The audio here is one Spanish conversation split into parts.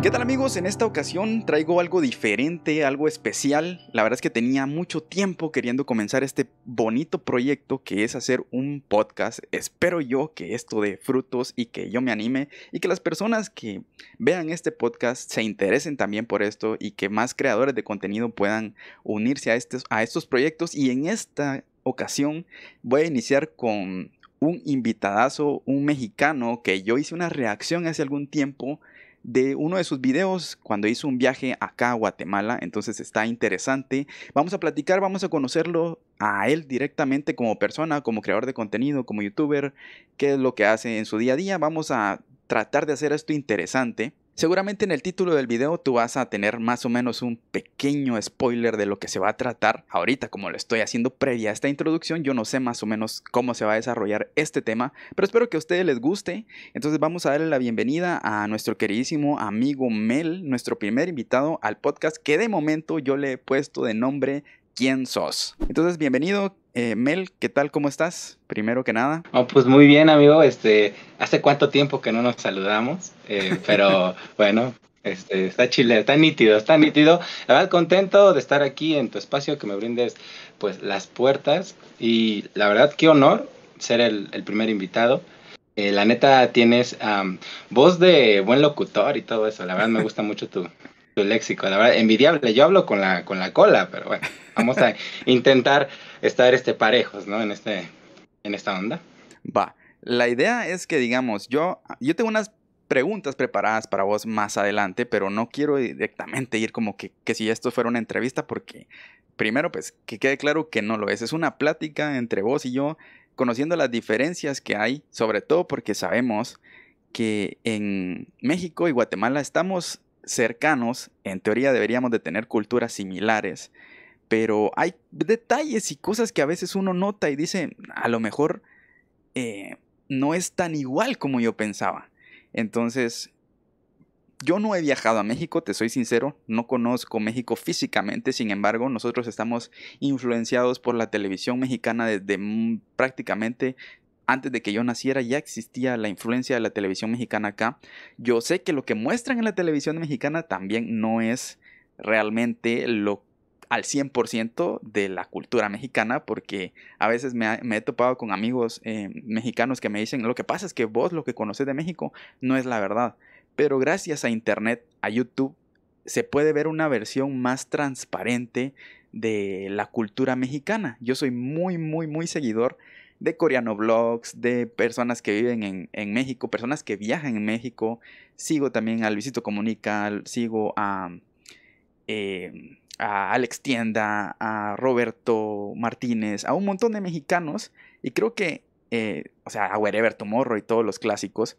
¿Qué tal amigos? En esta ocasión traigo algo diferente, algo especial. La verdad es que tenía mucho tiempo queriendo comenzar este bonito proyecto que es hacer un podcast. Espero yo que esto dé frutos y que yo me anime y que las personas que vean este podcast se interesen también por esto y que más creadores de contenido puedan unirse a, estos, a estos proyectos. Y en esta ocasión voy a iniciar con un invitadazo, un mexicano que yo hice una reacción hace algún tiempo de uno de sus videos cuando hizo un viaje acá a Guatemala, entonces está interesante. Vamos a platicar, vamos a conocerlo a él directamente como persona, como creador de contenido, como youtuber, qué es lo que hace en su día a día. Vamos a tratar de hacer esto interesante. Seguramente en el título del video tú vas a tener más o menos un pequeño spoiler de lo que se va a tratar. Ahorita como lo estoy haciendo previa a esta introducción, yo no sé más o menos cómo se va a desarrollar este tema, pero espero que a ustedes les guste. Entonces vamos a darle la bienvenida a nuestro queridísimo amigo Mel, nuestro primer invitado al podcast que de momento yo le he puesto de nombre quién sos. Entonces, bienvenido. Eh, Mel, ¿qué tal? ¿Cómo estás? Primero que nada. Ah, pues muy bien, amigo. Este, hace cuánto tiempo que no nos saludamos, eh, pero bueno, este, está chile, está nítido, está nítido. La verdad, contento de estar aquí en tu espacio, que me brindes pues las puertas. Y la verdad, qué honor ser el, primer invitado. Eh, la neta, tienes voz de buen locutor y todo eso. La verdad, me gusta mucho tu, tu léxico, la verdad, envidiable. Yo hablo con la, con la cola, pero bueno, vamos a intentar estar este parejos, ¿no? En, este, en esta onda. Va. La idea es que, digamos, yo, yo tengo unas preguntas preparadas para vos más adelante, pero no quiero directamente ir como que, que si esto fuera una entrevista, porque primero, pues, que quede claro que no lo es. Es una plática entre vos y yo, conociendo las diferencias que hay, sobre todo porque sabemos que en México y Guatemala estamos cercanos, en teoría deberíamos de tener culturas similares, pero hay detalles y cosas que a veces uno nota y dice, a lo mejor eh, no es tan igual como yo pensaba. Entonces, yo no he viajado a México, te soy sincero, no conozco México físicamente, sin embargo, nosotros estamos influenciados por la televisión mexicana desde prácticamente antes de que yo naciera ya existía la influencia de la televisión mexicana acá. Yo sé que lo que muestran en la televisión mexicana también no es realmente lo al 100% de la cultura mexicana, porque a veces me, he topado con amigos eh, mexicanos que me dicen, lo que pasa es que vos lo que conoces de México no es la verdad, pero gracias a Internet, a YouTube, se puede ver una versión más transparente de la cultura mexicana. Yo soy muy, muy, muy seguidor de coreano blogs, de personas que viven en, México, personas que viajan en México. Sigo también a Luisito Comunical... sigo a, mm, eh, a Alex Tienda, a Roberto Martínez, a un montón de mexicanos. Y creo que, eh, o sea, a Wherever Morro y todos los clásicos.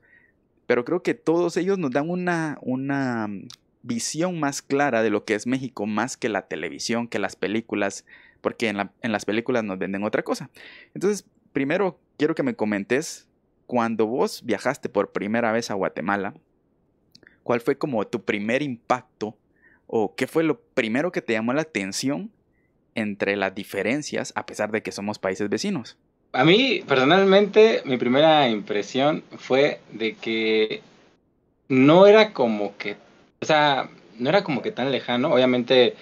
Pero creo que todos ellos nos dan una, una mm, visión más clara de lo que es México, más que la televisión, que las películas, porque en, en las películas nos venden otra cosa. Entonces, primero quiero que me comentes, cuando vos viajaste por primera vez a Guatemala, ¿cuál fue como tu primer impacto o qué fue lo primero que te llamó la atención entre las diferencias a pesar de que somos países vecinos? A mí, personalmente, mi primera impresión fue de que no era como que, o sea, no era como que tan lejano. Obviamente,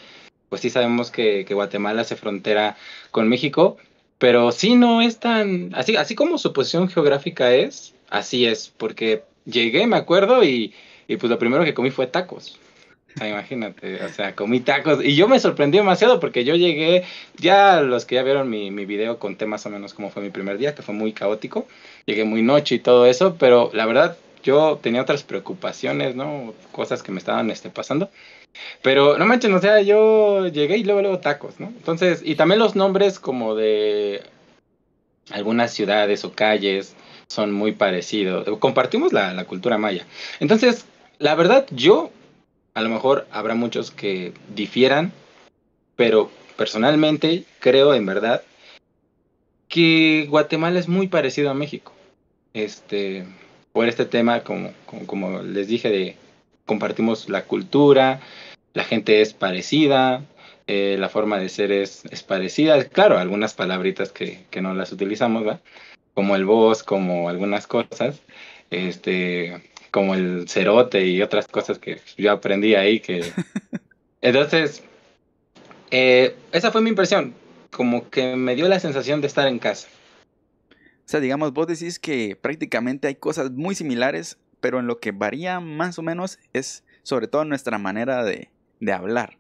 pues sí sabemos que, Guatemala se frontera con México, pero sí, no es tan. Así, así como su posición geográfica es, así es, porque llegué, me acuerdo, y, pues lo primero que comí fue tacos. imagínate, o sea, comí tacos y yo me sorprendí demasiado porque yo llegué, ya los que ya vieron mi, mi video conté más o menos cómo fue mi primer día, que fue muy caótico, llegué muy noche y todo eso, pero la verdad yo tenía otras preocupaciones, ¿no? Cosas que me estaban este, pasando. Pero no manches, o sea, yo llegué y luego, luego tacos, ¿no? Entonces, y también los nombres como de algunas ciudades o calles son muy parecidos. Compartimos la, cultura maya. Entonces, la verdad, yo, a lo mejor habrá muchos que difieran, pero personalmente creo en verdad que Guatemala es muy parecido a México. Este, por este tema, como, como les dije, de compartimos la cultura, la gente es parecida, eh, la forma de ser es, parecida. Claro, algunas palabritas que, no las utilizamos, como el voz, como algunas cosas, este, como el cerote y otras cosas que yo aprendí ahí. Que... Entonces, eh, esa fue mi impresión, como que me dio la sensación de estar en casa. O sea, digamos, vos decís que prácticamente hay cosas muy similares pero en lo que varía más o menos es sobre todo nuestra manera de, hablar.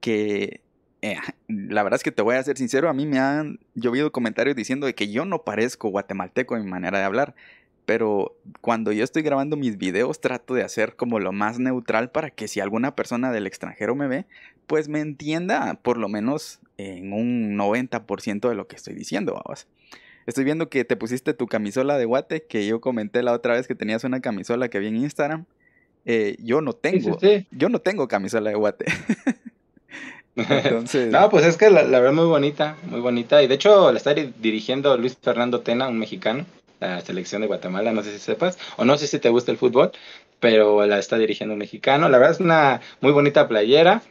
Que eh, la verdad es que te voy a ser sincero, a mí me han llovido comentarios diciendo de que yo no parezco guatemalteco en mi manera de hablar. Pero cuando yo estoy grabando mis videos trato de hacer como lo más neutral para que si alguna persona del extranjero me ve, pues me entienda por lo menos en un 90% de lo que estoy diciendo. Vamos. Estoy viendo que te pusiste tu camisola de guate, que yo comenté la otra vez que tenías una camisola que vi en Instagram. Eh, yo no tengo, yo no tengo camisola de guate. Entonces... no, pues es que la, verdad verdad muy bonita, muy bonita. Y de hecho la está dirigiendo Luis Fernando Tena, un mexicano, la selección de Guatemala, no sé si sepas, o no sé si te gusta el fútbol, pero la está dirigiendo un mexicano. La verdad es una muy bonita playera.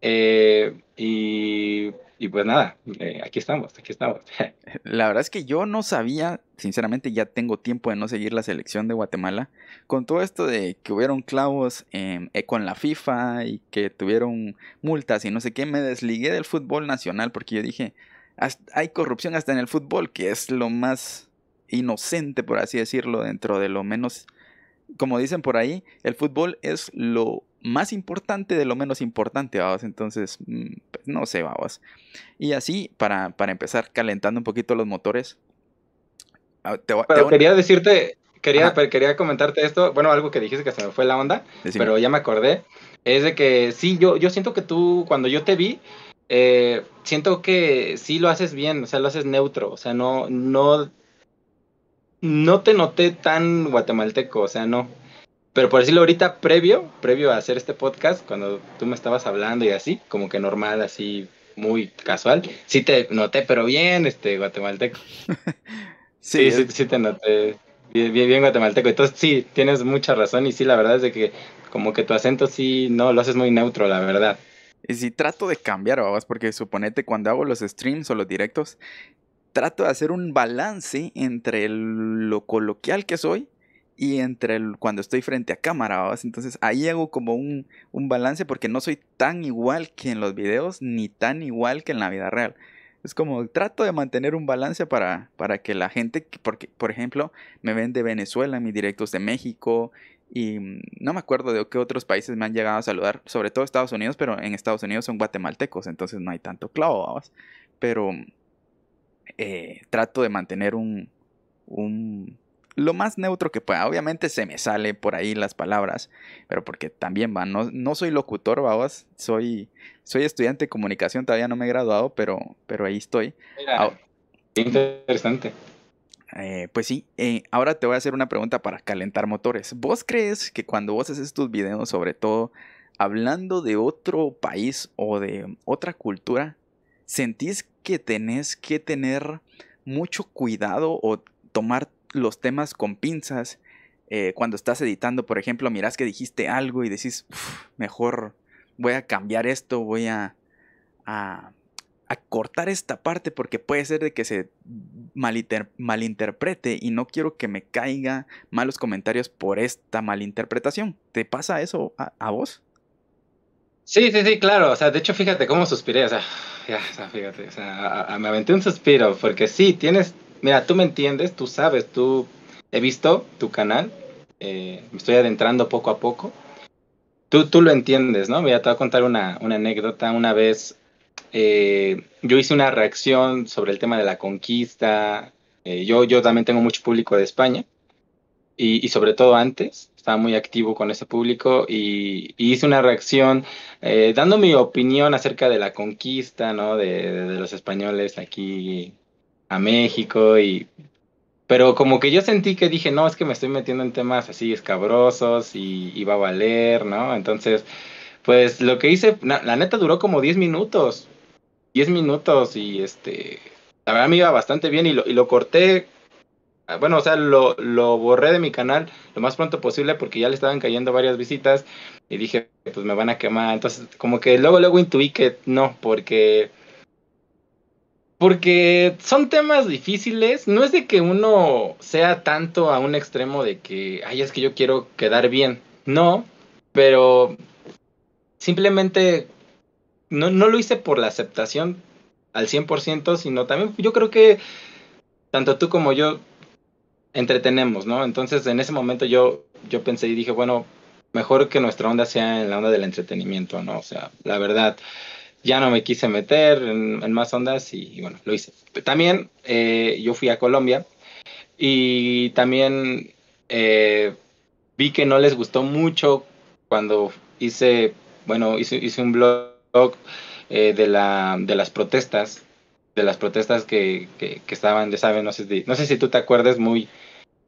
Eh, y y pues nada, eh, aquí estamos, aquí estamos. La verdad es que yo no sabía, sinceramente ya tengo tiempo de no seguir la selección de Guatemala, con todo esto de que hubieron clavos em, eh, con la FIFA y que tuvieron multas y no sé qué, me desligué del fútbol nacional porque yo dije, hay corrupción hasta en el fútbol, que es lo más inocente, por así decirlo, dentro de lo menos, como dicen por ahí, el fútbol es lo más importante de lo menos importante, vamos. Entonces, mm, pues, no sé, vamos. Y así, para, empezar calentando un poquito los motores. Ah, te, quería decirte, quería, pues, quería comentarte esto. Bueno, algo que dijiste que se me fue la onda, pero ya me acordé. Es de que sí, yo, yo siento que tú, cuando yo te vi, eh, siento que sí lo haces bien, o sea, lo haces neutro, o sea, no, no, no te noté tan guatemalteco, o sea, no. Pero por decirlo ahorita, previo, previo a hacer este podcast, cuando tú me estabas hablando y así, como que normal, así, muy casual, sí te noté, pero bien, este, guatemalteco. sí, sí, te noté. Bien, bien, guatemalteco. Entonces, sí, tienes mucha razón y sí, la verdad es de que como que tu acento sí, no, lo haces muy neutro, la verdad. Y si trato de cambiar, babas, porque suponete cuando hago los streams o los directos, trato de hacer un balance entre lo coloquial que soy y entre cuando estoy frente a cámara. Entonces ahí hago como un, balance porque no soy tan igual que en los videos ni tan igual que en la vida real. Es como trato de mantener un balance para, para que la gente, porque por ejemplo me ven de Venezuela mis directos de México y mm, no me acuerdo de qué otros países me han llegado a saludar, sobre todo Estados Unidos, pero en Estados Unidos son guatemaltecos, entonces no hay tanto clavo, pero eh, trato de mantener un, un lo más neutro que pueda. Obviamente se me sale por ahí las palabras, pero porque también van. no, soy locutor, babas, soy, soy estudiante de comunicación, todavía no me he graduado, pero, pero ahí estoy. interesante. Eh, pues sí, eh, ahora te voy a hacer una pregunta para calentar motores. ¿Vos crees que cuando vos haces tus videos, sobre todo hablando de otro país o de otra cultura, sentís que tenés que tener mucho cuidado o tomar los temas con pinzas. Eh, cuando estás editando, por ejemplo, miras que dijiste algo y decís, mejor voy a cambiar esto, voy a, a, cortar esta parte porque puede ser de que se malinterprete y no quiero que me caiga malos comentarios por esta malinterpretación. ¿Te pasa eso a, vos? Sí, sí, sí, claro. O sea, de hecho, fíjate cómo suspiré. O sea, ya, fíjate. O sea, me aventé un suspiro porque sí, tienes mira, tú me entiendes, tú sabes, tú he visto tu canal, eh, me estoy adentrando poco a poco. Tú, tú lo entiendes, ¿no? Mira, te voy a contar una, anécdota. Una vez eh, yo hice una reacción sobre el tema de la conquista. Eh, yo, yo también tengo mucho público de España y, y, sobre todo antes estaba muy activo con ese público y, hice una reacción dando mi opinión acerca de la conquista, ¿no? De, de los españoles aquí a México y... Pero como que yo sentí que dije, no, es que me estoy metiendo en temas así escabrosos y, iba a valer, ¿no? Entonces, pues lo que hice, la neta duró como 10 minutos. 10 minutos y este... La verdad me iba bastante bien y lo, y lo corté ah, bueno, o sea, lo, lo, borré de mi canal lo más pronto posible porque ya le estaban cayendo varias visitas y dije, pues me van a quemar. Entonces, como que luego, luego intuí que no, porque porque son temas difíciles. No es de que uno sea tanto a un extremo de que, ay, es que yo quiero quedar bien. No, pero simplemente no, no lo hice por la aceptación al 100%, sino también yo creo que tanto tú como yo entretenemos, ¿no? Entonces en ese momento yo, yo pensé y dije, bueno, mejor que nuestra onda sea en la onda del entretenimiento, ¿no? O sea, la verdad ya no me quise meter en, más ondas y, bueno, lo hice. También eh, yo fui a Colombia y también eh, vi que no les gustó mucho cuando hice, bueno, hice, hice un blog eh, de, la, de las protestas, de las protestas que, que, estaban, de saben, no sé, si, no sé si tú te acuerdas, muy,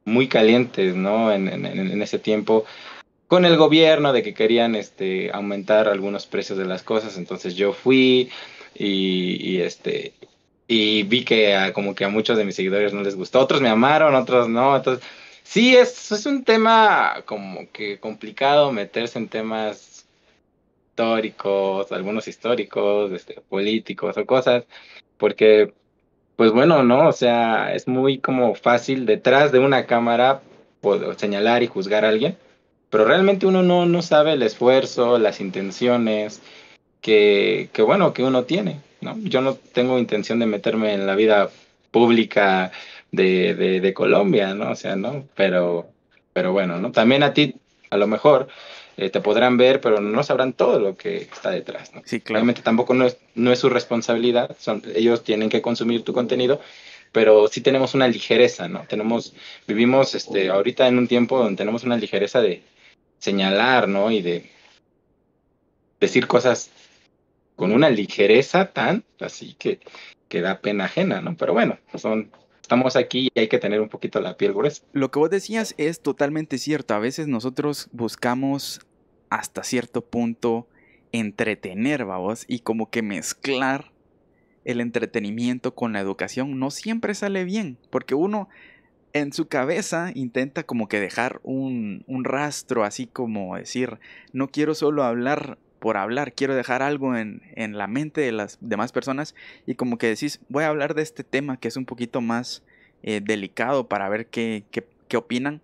muy calientes, ¿no? En, en, en ese tiempo con el gobierno de que querían este, aumentar algunos precios de las cosas. Entonces yo fui y, este, y vi que a, como que a muchos de mis seguidores no les gustó. Otros me amaron, otros no. Entonces, sí, es, un tema como que complicado meterse en temas históricos, algunos históricos, este, políticos o cosas, porque, pues bueno, ¿no? O sea, es muy como fácil detrás de una cámara pues, señalar y juzgar a alguien pero realmente uno no, sabe el esfuerzo, las intenciones que, bueno, que uno tiene, ¿no? Yo no tengo intención de meterme en la vida pública de, Colombia, ¿no? O sea, ¿no? Pero, pero bueno, ¿no? También a ti, a lo mejor, eh, te podrán ver, pero no sabrán todo lo que está detrás, ¿no? Sí, tampoco no es, no es su responsabilidad, son, ellos tienen que consumir tu contenido, pero sí tenemos una ligereza, ¿no? Tenemos, vivimos este, ahorita en un tiempo donde tenemos una ligereza de, señalar, ¿no? Y de decir cosas con una ligereza tan así que, que da pena ajena, ¿no? Pero bueno, son estamos aquí y hay que tener un poquito la piel gruesa. Lo que vos decías es totalmente cierto. A veces nosotros buscamos hasta cierto punto entretener, vamos, y como que mezclar el entretenimiento con la educación no siempre sale bien, porque uno en su cabeza intenta como que dejar un, un, rastro, así como decir, no quiero solo hablar por hablar, quiero dejar algo en, en, la mente de las demás personas y como que decís, voy a hablar de este tema que es un poquito más eh, delicado para ver qué, qué, qué, opinan.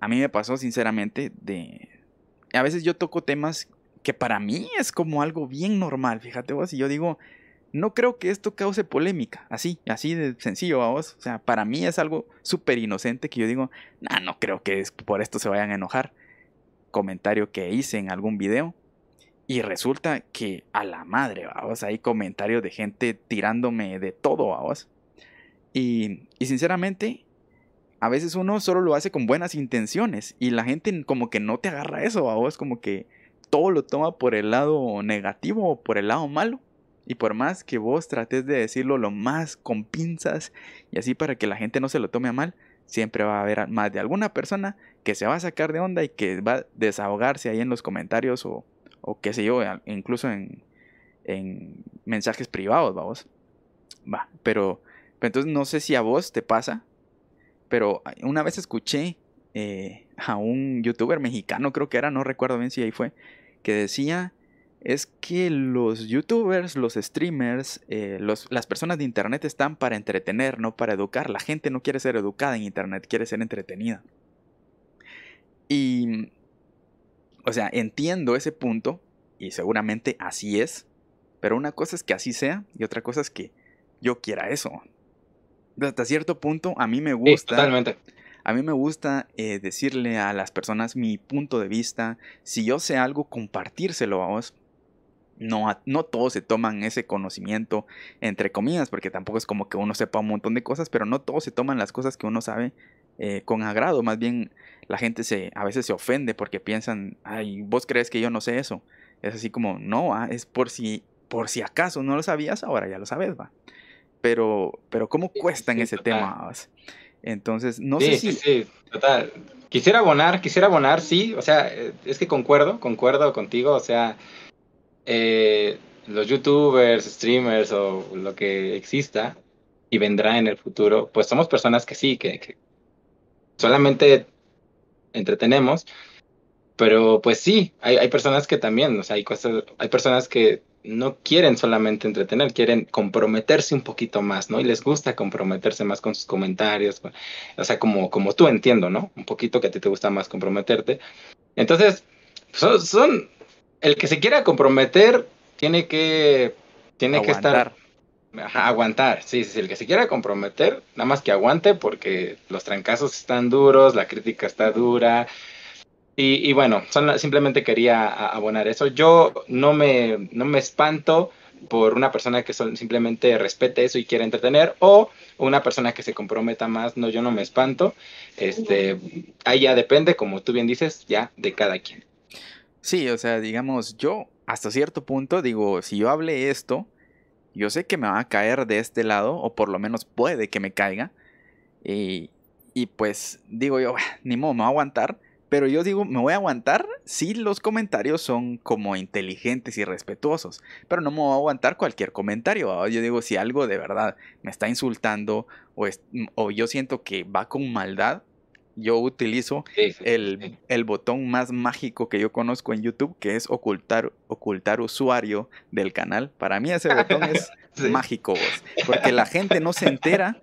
A mí me pasó sinceramente de... A veces yo toco temas que para mí es como algo bien normal, fíjate vos, y yo digo, no creo que esto cause polémica, así, así de sencillo, vamos. O sea, para mí es algo súper inocente que yo digo, nah, no creo que por esto se vayan a enojar. Comentario que hice en algún video. Y resulta que a la madre, vamos, hay comentarios de gente tirándome de todo, vamos. Y, y sinceramente, a veces uno solo lo hace con buenas intenciones y la gente como que no te agarra eso, vamos, como que todo lo toma por el lado negativo o por el lado malo y por más que vos trates de decirlo lo más con pinzas y así para que la gente no se lo tome a mal, siempre va a haber más de alguna persona que se va a sacar de onda y que va a desahogarse ahí en los comentarios o, o qué sé yo, incluso en, en mensajes privados, vamos. Va, pero, entonces no sé si a vos te pasa, pero una vez escuché eh, a un youtuber mexicano, creo que era, no recuerdo bien si ahí fue, que decía es que los youtubers, los streamers, eh, las personas de internet están para entretener, no para educar. La gente no quiere ser educada en internet, quiere ser entretenida. Y, o sea, entiendo ese punto y seguramente así es, pero una cosa es que así sea y otra cosa es que yo quiera eso. Hasta cierto punto a mí me gusta... totalmente. A mí me gusta eh, decirle a las personas mi punto de vista. Si yo sé algo, compartírselo a vos no, no todos se toman ese conocimiento, entre comillas, porque tampoco es como que uno sepa un montón de cosas, pero no todos se toman las cosas que uno sabe eh, con agrado. Más bien la gente se, a veces se ofende porque piensan, ay, vos crees que yo no sé eso. Es así como, no, ah, es por si, por si acaso no lo sabías, ahora ya lo sabes, va. Pero, pero ¿cómo cuesta en ese tema? Entonces, no sé si... Sí, total. Quisiera abonar, quisiera abonar, sí, o sea, eh, es que concuerdo, concuerdo contigo, o sea, eh, los youtubers, streamers o lo que exista y vendrá en el futuro, pues somos personas que sí, que, solamente entretenemos, pero pues sí, hay, personas que también, o sea, hay cosas, hay personas que no quieren solamente entretener, quieren comprometerse un poquito más, ¿no? Y les gusta comprometerse más con sus comentarios, o sea, como, como tú entiendo, ¿no? Un poquito que a ti te gusta más comprometerte. Entonces, son el que se quiera comprometer tiene que, tiene que estar... aguantar, sí, sí, el que se quiera comprometer, nada más que aguante porque los trancazos están duros, la crítica está dura, y, bueno, simplemente quería abonar eso. Yo no me, me espanto por una persona que simplemente respete eso y quiera entretener o una persona que se comprometa más. No, yo no me espanto. Este, ahí ya depende, como tú bien dices, ya de cada quien. Sí, o sea, digamos, yo hasta cierto punto digo, si yo hablé esto, yo sé que me va a caer de este lado, o por lo menos puede que me caiga. Y, pues digo yo, ah, ni modo, me voy a aguantar. Pero yo digo, me voy a aguantar si los comentarios son como inteligentes y respetuosos. Pero no me voy a aguantar cualquier comentario. Yo digo, si algo de verdad me está insultando o, o yo siento que va con maldad, yo utilizo el, botón más mágico que yo conozco en YouTube, que es ocultar, ocultar usuario del canal. Para mí ese botón es mágico, porque la gente no se entera.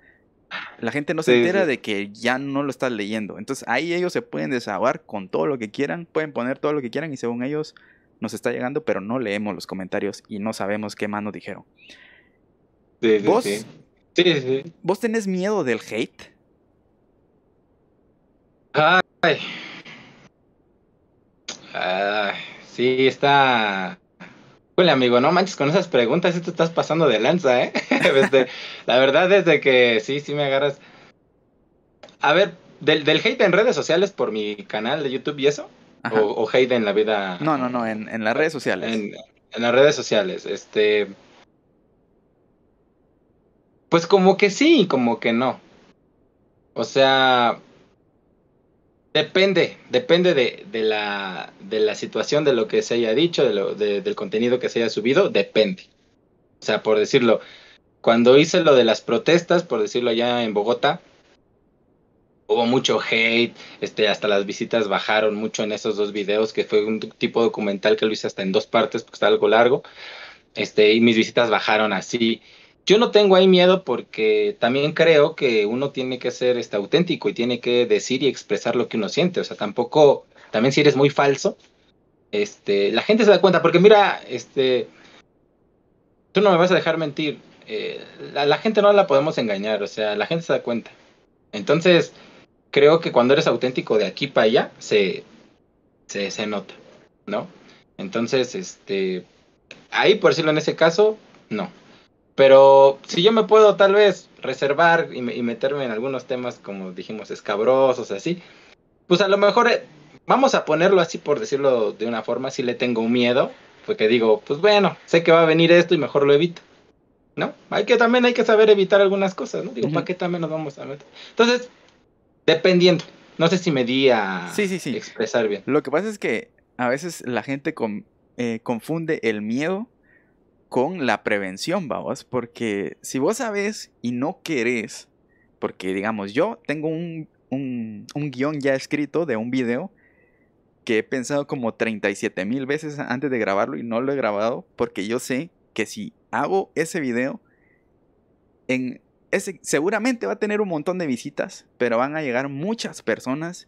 La gente no se entera de que ya no lo estás leyendo. Entonces ahí ellos se pueden desahogar con todo lo que quieran, pueden poner todo lo que quieran y según ellos nos está llegando, pero no leemos los comentarios y no sabemos qué más dijeron. ¿Vos, ¿Vos tenés miedo del hate? Ay. Sí, está. hola amigo, no manches con esas preguntas, si te estás pasando de lanza, ¿eh? la verdad, desde que sí, sí me agarras. A ver, del, hate en redes sociales por mi canal de YouTube y eso. O, hate en la vida. No, no, no, en, las redes sociales. En, en, las redes sociales, este. Pues como que sí, como que no. O sea, Depende, depende de, de, la, de la situación, de lo que se haya dicho, de lo, del contenido que se haya subido, depende. O sea, por decirlo, cuando hice lo de las protestas, por decirlo allá en Bogotá, hubo mucho hate, este, hasta las visitas bajaron mucho en esos dos videos, que fue un tipo documental que lo hice hasta en dos partes, porque está algo largo, este, y mis visitas bajaron así yo no tengo ahí miedo porque también creo que uno tiene que ser este, auténtico y tiene que decir y expresar lo que uno siente. O sea, tampoco, también si eres muy falso, este, la gente se da cuenta, porque mira, este, tú no me vas a dejar mentir. Eh, a la, gente no la podemos engañar, o sea, la gente se da cuenta. Entonces, creo que cuando eres auténtico de aquí para allá, se, se, se nota, ¿no? Entonces, este, ahí, por decirlo en ese caso, no. Pero si yo me puedo tal vez reservar y, meterme en algunos temas, como dijimos, escabrosos, así, pues a lo mejor, eh, vamos a ponerlo así por decirlo de una forma, si le tengo miedo, porque digo, pues bueno, sé que va a venir esto y mejor lo evito. ¿No? Hay que también hay que saber evitar algunas cosas, ¿no? Digo, ¿para qué también nos vamos a meter? Entonces, dependiendo. No sé si me di a sí, sí, sí. expresar bien. Lo que pasa es que a veces la gente con, eh, confunde el miedo con la prevención, vamos, porque si vos sabés y no querés, porque digamos, yo tengo un, guión ya escrito de un video que he pensado como 37 mil veces antes de grabarlo y no lo he grabado porque yo sé que si hago ese video, en ese, seguramente va a tener un montón de visitas, pero van a llegar muchas personas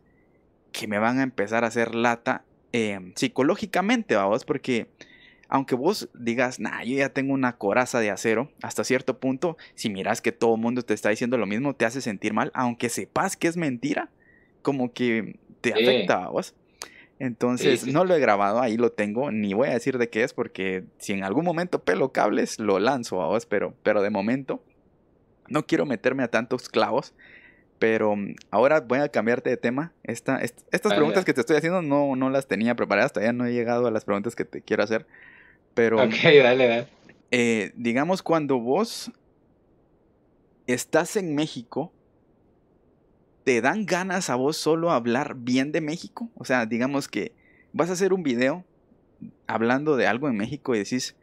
que me van a empezar a hacer lata eh, psicológicamente, vamos, porque aunque vos digas, nah, yo ya tengo una coraza de acero, hasta cierto punto, si miras que todo el mundo te está diciendo lo mismo, te hace sentir mal, aunque sepas que es mentira, como que te afecta afecta, ¿vos? Entonces, no lo he grabado, ahí lo tengo, ni voy a decir de qué es, porque si en algún momento pelo cables, lo lanzo a vos, pero, pero de momento no quiero meterme a tantos clavos. Pero mm, ahora voy a cambiarte de tema. estas preguntas que te estoy haciendo no, no las tenía preparadas, todavía no he llegado a las preguntas que te quiero hacer. Pero. Eh, digamos, cuando vos estás en México, ¿te dan ganas a vos solo hablar bien de México? O sea, digamos que vas a hacer un video hablando de algo en México y decís,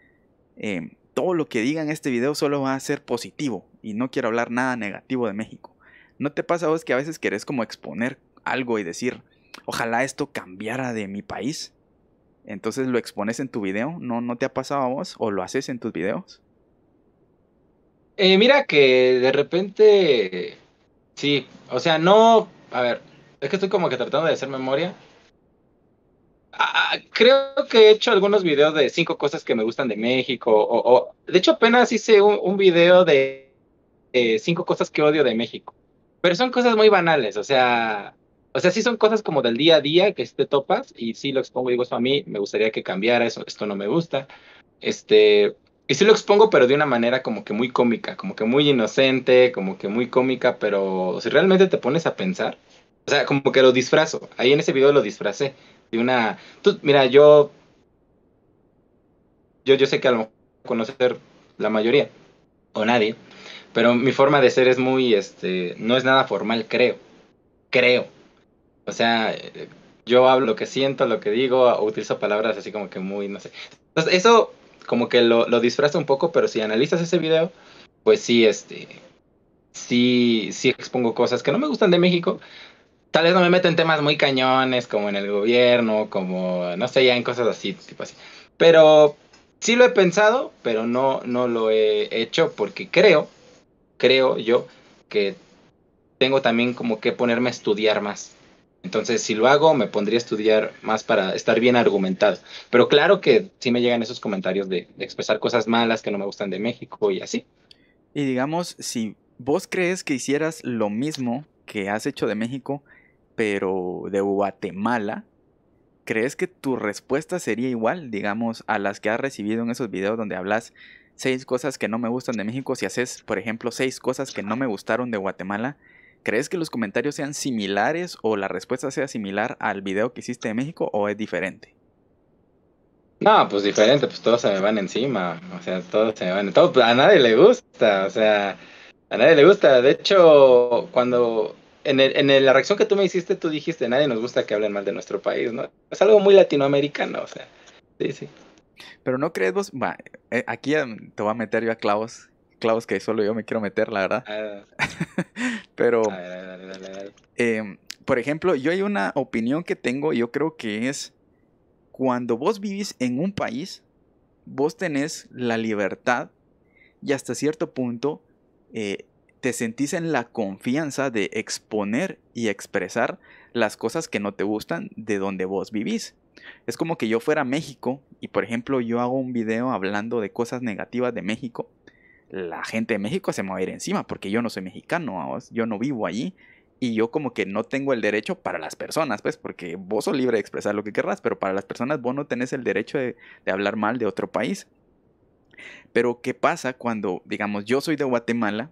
em, todo lo que diga en este video solo va a ser positivo y no quiero hablar nada negativo de México. ¿No te pasa a vos que a veces querés como exponer algo y decir, ojalá esto cambiara de mi país? entonces lo expones en tu video, ¿no, no te ha pasado a vos o lo haces en tus videos? Eh, mira que de repente, sí, o sea, no, a ver, es que estoy como que tratando de hacer memoria. Ah, ah, creo que he hecho algunos videos de cinco cosas que me gustan de México, o, de hecho apenas hice un, video de eh, cinco cosas que odio de México, pero son cosas muy banales, o sea, o sea, sí son cosas como del día a día que te topas y sí lo expongo digo, eso a mí me gustaría que cambiara, eso, esto no me gusta. Este, y sí lo expongo, pero de una manera como que muy cómica, como que muy inocente, como que muy cómica, pero si realmente te pones a pensar, o sea, como que lo disfrazo. Ahí en ese video lo disfracé de una... mira, yo... Yo, yo sé que a lo mejor conocer la mayoría o nadie, pero mi forma de ser es muy, este, no es nada formal, creo. Creo o sea, yo hablo lo que siento, lo que digo, utilizo palabras así como que muy, no sé. Entonces, eso como que lo, lo disfraza un poco, pero si analizas ese video, pues sí, este, sí, sí expongo cosas que no me gustan de México. Tal vez no me meto en temas muy cañones, como en el gobierno, como, no sé, ya en cosas así, tipo así. Pero sí lo he pensado, pero no, no lo he hecho porque creo, creo yo, que tengo también como que ponerme a estudiar más. Entonces, si lo hago, me pondría a estudiar más para estar bien argumentado. Pero claro que sí me llegan esos comentarios de, expresar cosas malas que no me gustan de México y así. Y digamos, si vos crees que hicieras lo mismo que has hecho de México, pero de Guatemala, ¿crees que tu respuesta sería igual, digamos, a las que has recibido en esos videos donde hablas seis cosas que no me gustan de México? Si haces, por ejemplo, seis cosas que no me gustaron de Guatemala, ¿Crees que los comentarios sean similares o la respuesta sea similar al video que hiciste de México o es diferente? No, pues diferente, pues todos se me van encima, o sea, todos se me van, todo, a nadie le gusta, o sea, a nadie le gusta, de hecho, cuando en, la reacción que tú me hiciste, tú dijiste, a nadie nos gusta que hablen mal de nuestro país, ¿no? Es algo muy latinoamericano, o sea, sí, sí. Pero no crees vos, eh, aquí te voy a meter yo a clavos clavos que solo yo me quiero meter, la verdad. Pero, por ejemplo, yo hay una opinión que tengo, yo creo que es, cuando vos vivís en un país, vos tenés la libertad y hasta cierto punto eh, te sentís en la confianza de exponer y expresar las cosas que no te gustan de donde vos vivís. Es como que yo fuera a México y por ejemplo yo hago un video hablando de cosas negativas de México la gente de México se me va a ir encima porque yo no soy mexicano, yo no vivo allí y yo como que no tengo el derecho para las personas, pues porque vos sos libre de expresar lo que querrás, pero para las personas vos no tenés el derecho de, de hablar mal de otro país. Pero ¿qué pasa cuando, digamos, yo soy de Guatemala,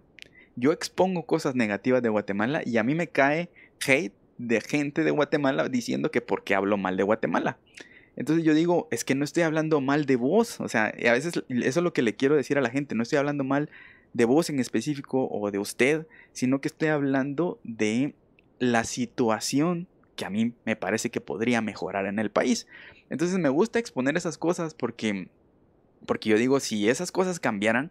yo expongo cosas negativas de Guatemala y a mí me cae hate de gente de Guatemala diciendo que porque hablo mal de Guatemala. Entonces yo digo, es que no estoy hablando mal de vos, o sea, a veces eso es lo que le quiero decir a la gente, no estoy hablando mal de vos en específico o de usted, sino que estoy hablando de la situación que a mí me parece que podría mejorar en el país. Entonces me gusta exponer esas cosas porque, porque yo digo, si esas cosas cambiaran,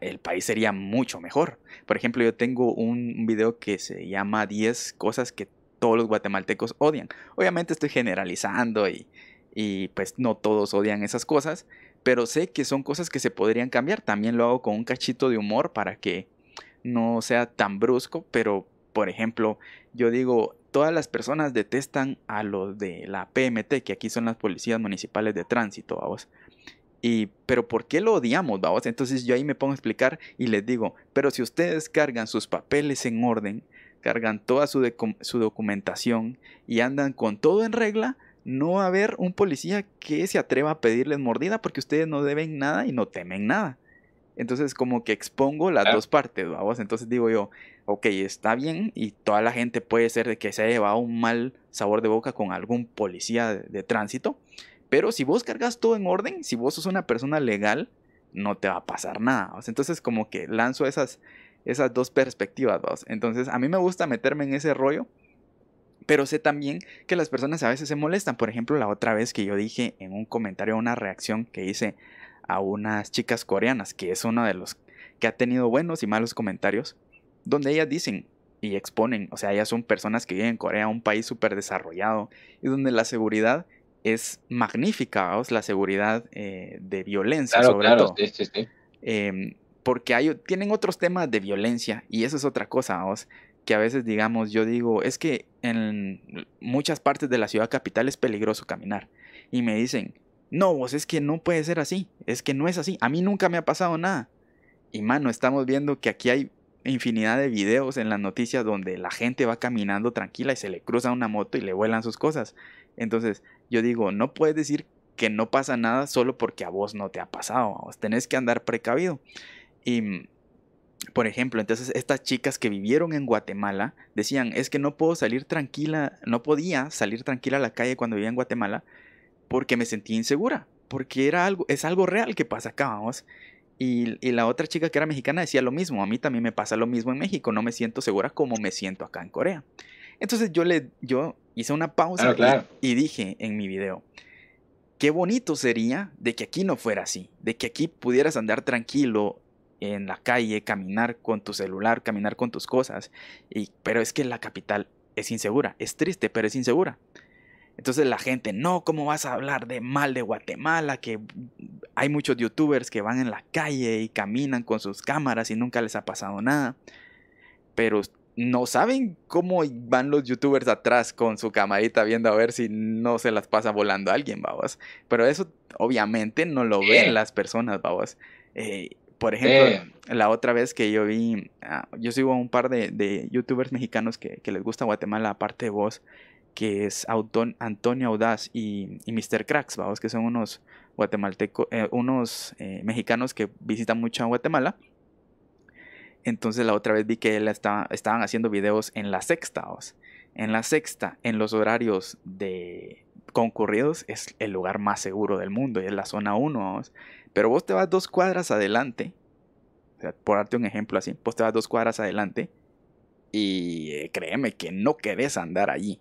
el país sería mucho mejor. Por ejemplo, yo tengo un, un video que se llama 10 cosas que todos los guatemaltecos odian. Obviamente estoy generalizando y, y pues no todos odian esas cosas, pero sé que son cosas que se podrían cambiar. También lo hago con un cachito de humor para que no sea tan brusco, pero por ejemplo, yo digo, todas las personas detestan a los de la PMT, que aquí son las policías municipales de tránsito, vamos. Y, pero ¿por qué lo odiamos, vamos? Entonces yo ahí me pongo a explicar y les digo, pero si ustedes cargan sus papeles en orden, cargan toda su, su documentación y andan con todo en regla, no va a haber un policía que se atreva a pedirles mordida porque ustedes no deben nada y no temen nada. Entonces, como que expongo las dos partes, vamos. Entonces digo yo, ok, está bien, y toda la gente puede ser de que se haya llevado un mal sabor de boca con algún policía de, tránsito, pero si vos cargas todo en orden, si vos sos una persona legal, no te va a pasar nada. Entonces, como que lanzo esas, esas dos perspectivas, dos Entonces, a mí me gusta meterme en ese rollo, pero sé también que las personas a veces se molestan. Por ejemplo, la otra vez que yo dije en un comentario, una reacción que hice a unas chicas coreanas, que es uno de los que ha tenido buenos y malos comentarios, donde ellas dicen y exponen, o sea, ellas son personas que viven en Corea, un país súper desarrollado, y donde la seguridad es magnífica, la seguridad eh, de violencia, sobre todo. Em, porque tienen otros temas de violencia y eso es otra cosa, os que a veces digamos, yo digo, es que en muchas partes de la ciudad capital es peligroso caminar. Y me dicen, no, vos es que no puede ser así, es que no es así, a mí nunca me ha pasado nada. Y mano, estamos viendo que aquí hay infinidad de videos en las noticias donde la gente va caminando tranquila y se le cruza una moto y le vuelan sus cosas. Entonces, yo digo, no puedes decir que no pasa nada solo porque a vos no te ha pasado, vos tenés que andar precavido. Y, mm, por ejemplo, entonces estas chicas que vivieron en Guatemala decían, es que no puedo salir tranquila, no podía salir tranquila a la calle cuando vivía en Guatemala porque me sentía insegura, porque era algo, es algo real que pasa acá, vamos. Y, y, la otra chica que era mexicana decía lo mismo, a mí también me pasa lo mismo en México, no me siento segura como me siento acá en Corea. Entonces yo, le, yo hice una pausa y dije en mi video, qué bonito sería de que aquí no fuera así, de que aquí pudieras andar tranquilo, en la calle, caminar con tu celular, caminar con tus cosas. Y, pero es que la capital es insegura, es triste, pero es insegura. Entonces la gente, no, ¿cómo vas a hablar de mal de Guatemala? Que hay muchos youtubers que van en la calle y caminan con sus cámaras y nunca les ha pasado nada. Pero no saben cómo van los youtubers atrás con su camarita viendo a ver si no se las pasa volando a alguien, babas. Pero eso obviamente no lo ven las personas, babas. Eh, por ejemplo, eh. la otra vez que yo vi, ah, yo sigo a un par de, youtubers mexicanos que, les gusta Guatemala, aparte de vos, que es Antonio Audaz y, Mr. Cracks, vamos, que son unos guatemaltecos, eh, unos eh, mexicanos que visitan mucho a Guatemala. Entonces la otra vez vi que él estaba, estaban haciendo videos en la sexta, En la sexta, en los horarios de concurridos, es el lugar más seguro del mundo y es la zona 1, vamos. Pero vos te vas dos cuadras adelante, o sea, por darte un ejemplo así, vos te vas dos cuadras adelante y eh, créeme que no querés andar allí.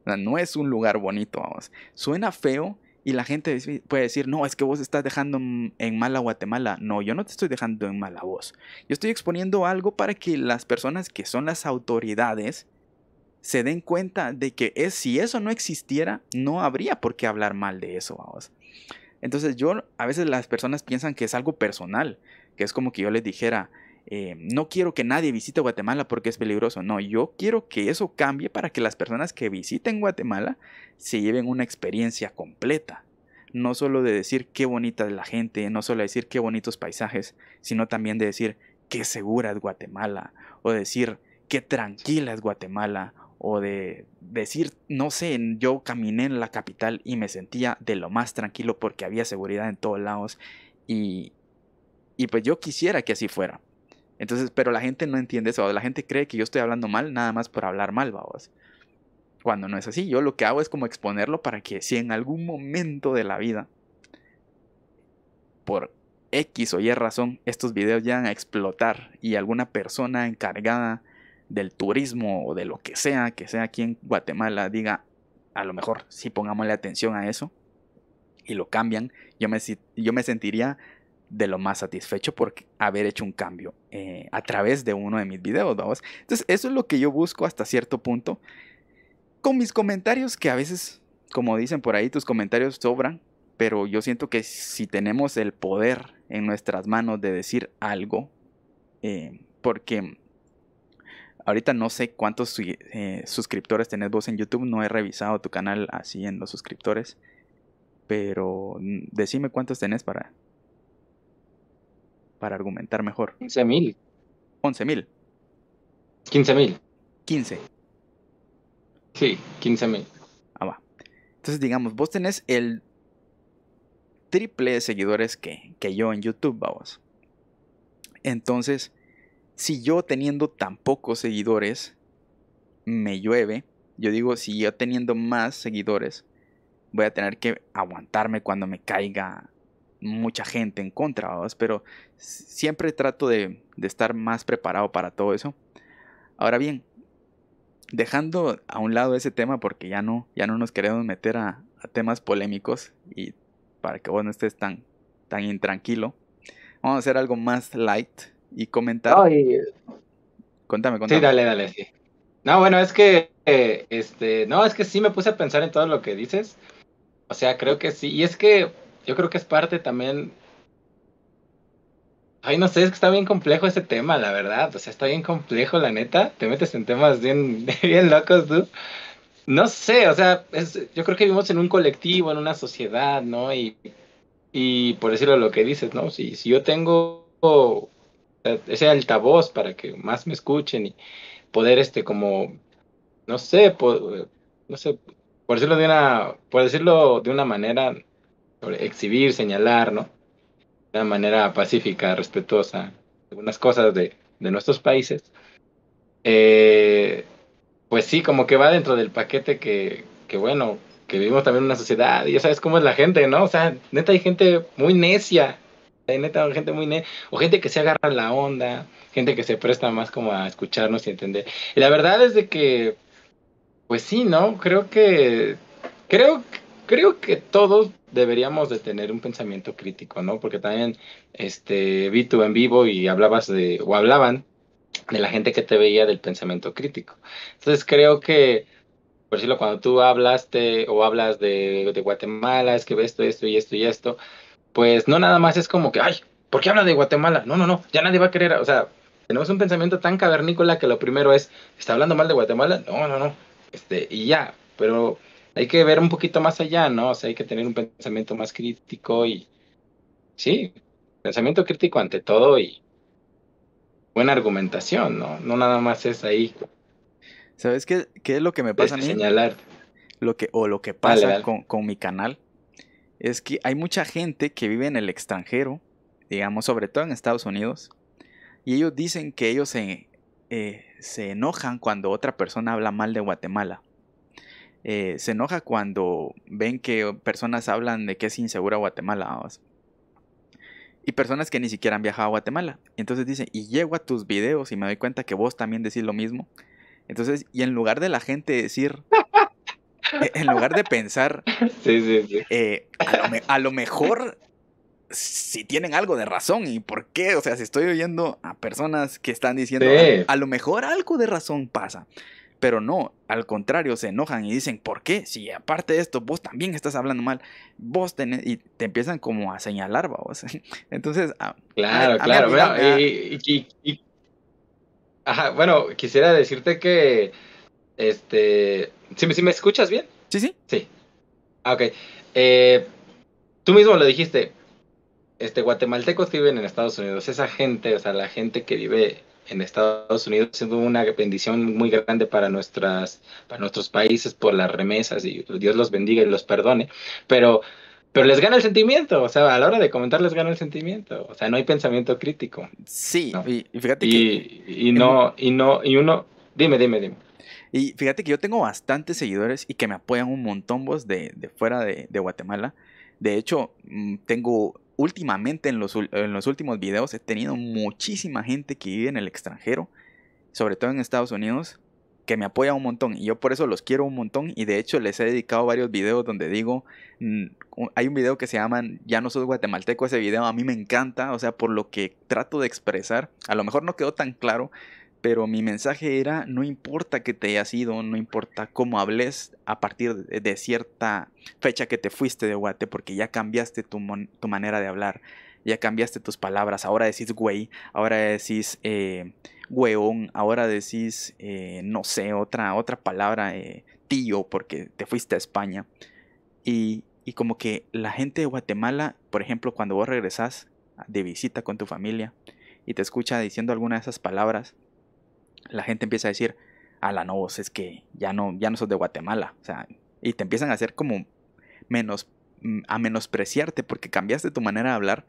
O sea, no es un lugar bonito, vamos. Suena feo y la gente puede decir, no, es que vos estás dejando en mala Guatemala. No, yo no te estoy dejando en mala a vos. Yo estoy exponiendo algo para que las personas que son las autoridades se den cuenta de que si eso no existiera, no habría por qué hablar mal de eso, vamos. Entonces yo, a veces las personas piensan que es algo personal, que es como que yo les dijera, eh, no quiero que nadie visite Guatemala porque es peligroso. No, yo quiero que eso cambie para que las personas que visiten Guatemala se lleven una experiencia completa. No solo de decir qué bonita es la gente, no solo decir qué bonitos paisajes, sino también de decir qué segura es Guatemala, o decir qué tranquila es Guatemala, o de decir, no sé, yo caminé en la capital y me sentía de lo más tranquilo porque había seguridad en todos lados y, y pues yo quisiera que así fuera. Entonces, pero la gente no entiende eso, la gente cree que yo estoy hablando mal nada más por hablar mal, babos. Cuando no es así, yo lo que hago es como exponerlo para que si en algún momento de la vida, por X o Y razón, estos videos llegan a explotar y alguna persona encargada del turismo o de lo que sea que sea aquí en Guatemala diga, a lo mejor si pongámosle atención a eso y lo cambian, yo me, yo me sentiría de lo más satisfecho por haber hecho un cambio eh, a través de uno de mis videos, Entonces, eso es lo que yo busco hasta cierto punto. Con mis comentarios, que a veces, como dicen por ahí, tus comentarios sobran, pero yo siento que si tenemos el poder en nuestras manos de decir algo, eh, porque Ahorita no sé cuántos eh, suscriptores tenés vos en YouTube, no he revisado tu canal así en los suscriptores, pero decime cuántos tenés para, para argumentar mejor. 15.000. mil. 15.000. mil. 15 mil. 15. Sí, 15.000. Ah, va. Entonces, digamos, vos tenés el triple de seguidores que, que yo en YouTube, vamos. Entonces, si yo teniendo tan pocos seguidores me llueve, yo digo, si yo teniendo más seguidores, voy a tener que aguantarme cuando me caiga mucha gente en contra, pero siempre trato de, estar más preparado para todo eso. Ahora bien, dejando a un lado ese tema porque ya no, ya no nos queremos meter a, temas polémicos y para que vos no estés tan, tan intranquilo, vamos a hacer algo más light y comentar. Contame, contame. Sí, dale, dale, sí. No, bueno, es que, eh, este, no, es que sí me puse a pensar en todo lo que dices. O sea, creo que sí. Y es que yo creo que es parte también. Ay, no sé, es que está bien complejo ese tema, la verdad. O sea, está bien complejo, la neta. Te metes en temas bien, bien locos, tú. No sé, o sea, yo creo que vivimos en un colectivo, en una sociedad, ¿no? Y, por decirlo lo que dices, ¿no? si yo tengo ese altavoz para que más me escuchen y poder, este, como, no sé, no sé, por decirlo de una, por decirlo de una manera, exhibir, señalar, ¿no? De una manera pacífica, respetuosa, algunas cosas de, de nuestros países. Eh, pues sí, como que va dentro del paquete que, que bueno, que vivimos también en una sociedad, y ya sabes cómo es la gente, ¿no? O sea, neta hay gente muy necia, hay neta, gente muy ne o gente que se agarra la onda, gente que se presta más como a escucharnos y entender. Y la verdad es de que, pues sí, ¿no? Creo que, creo, creo que todos deberíamos de tener un pensamiento crítico, ¿no? Porque también, este, vi tu en vivo y hablabas de, o hablaban de la gente que te veía del pensamiento crítico. Entonces creo que, por decirlo, cuando tú hablaste o hablas de, de Guatemala, es que ves esto, esto y esto y esto, pues no nada más es como que, ay, ¿por qué habla de Guatemala? No, no, no, ya nadie va a querer, o sea, tenemos un pensamiento tan cavernícola que lo primero es, ¿está hablando mal de Guatemala? No, no, no, este, y ya, pero hay que ver un poquito más allá, ¿no? O sea, hay que tener un pensamiento más crítico y, sí, pensamiento crítico ante todo y buena argumentación, ¿no? No nada más es ahí. ¿Sabes qué, qué es lo que me pasa Señalar. Lo que, o lo que pasa Con, con mi canal es que hay mucha gente que vive en el extranjero, digamos, sobre todo en Estados Unidos, y ellos dicen que ellos se, eh, enojan cuando otra persona habla mal de Guatemala. Eh, se enoja cuando ven que personas hablan de que es insegura Guatemala. Y personas que ni siquiera han viajado a Guatemala. entonces dicen, y llego a tus videos y me doy cuenta que vos también decís lo mismo. Entonces, y en lugar de la gente decir, eh, en lugar de pensar, eh, a, lo mejor si tienen algo de razón y por qué, o sea, si estoy oyendo a personas que están diciendo, a, lo mejor algo de razón pasa, pero no, al contrario, se enojan y dicen, ¿por qué? Si aparte de esto, vos también estás hablando mal, vos tenés, y te empiezan como a señalar, vos. Entonces, ah, claro, claro, bueno, quisiera decirte que este. ¿Sí, me escuchas bien? Sí, sí. Sí. Ah, ok. Eh, tú mismo lo dijiste. Este, guatemaltecos que viven en Estados Unidos, esa gente, o sea, la gente que vive en Estados Unidos, siendo una bendición muy grande para, nuestras, para nuestros países por las remesas y Dios los bendiga y los perdone, pero, pero les gana el sentimiento, o sea, a la hora de comentar les gana el sentimiento, o sea, no hay pensamiento crítico. Sí, y, fíjate que... Y no, y no, y uno, dime, dime, dime. Y fíjate que yo tengo bastantes seguidores y que me apoyan un montón vos de, fuera de, Guatemala. De hecho, mm, tengo últimamente en los, últimos videos he tenido muchísima gente que vive en el extranjero, sobre todo en Estados Unidos, que me apoya un montón y yo por eso los quiero un montón y de hecho les he dedicado varios videos donde digo, mm, hay un video que se llama Ya no soy guatemalteco, ese video a mí me encanta, o sea, por lo que trato de expresar, a lo mejor no quedó tan claro, pero mi mensaje era, no importa que te hayas ido, no importa cómo hables a partir de cierta fecha que te fuiste de Guate, porque ya cambiaste tu, manera de hablar, ya cambiaste tus palabras, ahora decís güey, ahora decís eh, weón, ahora decís, eh, no sé, otra, otra palabra, eh, tío, porque te fuiste a España. Y, y como que la gente de Guatemala, por ejemplo, cuando vos regresás de visita con tu familia y te escucha diciendo alguna de esas palabras, la gente empieza a decir, ala, no, vos es que ya no, ya no sos de Guatemala. O sea, y te empiezan a hacer como menos, mm, a menospreciarte porque cambiaste tu manera de hablar.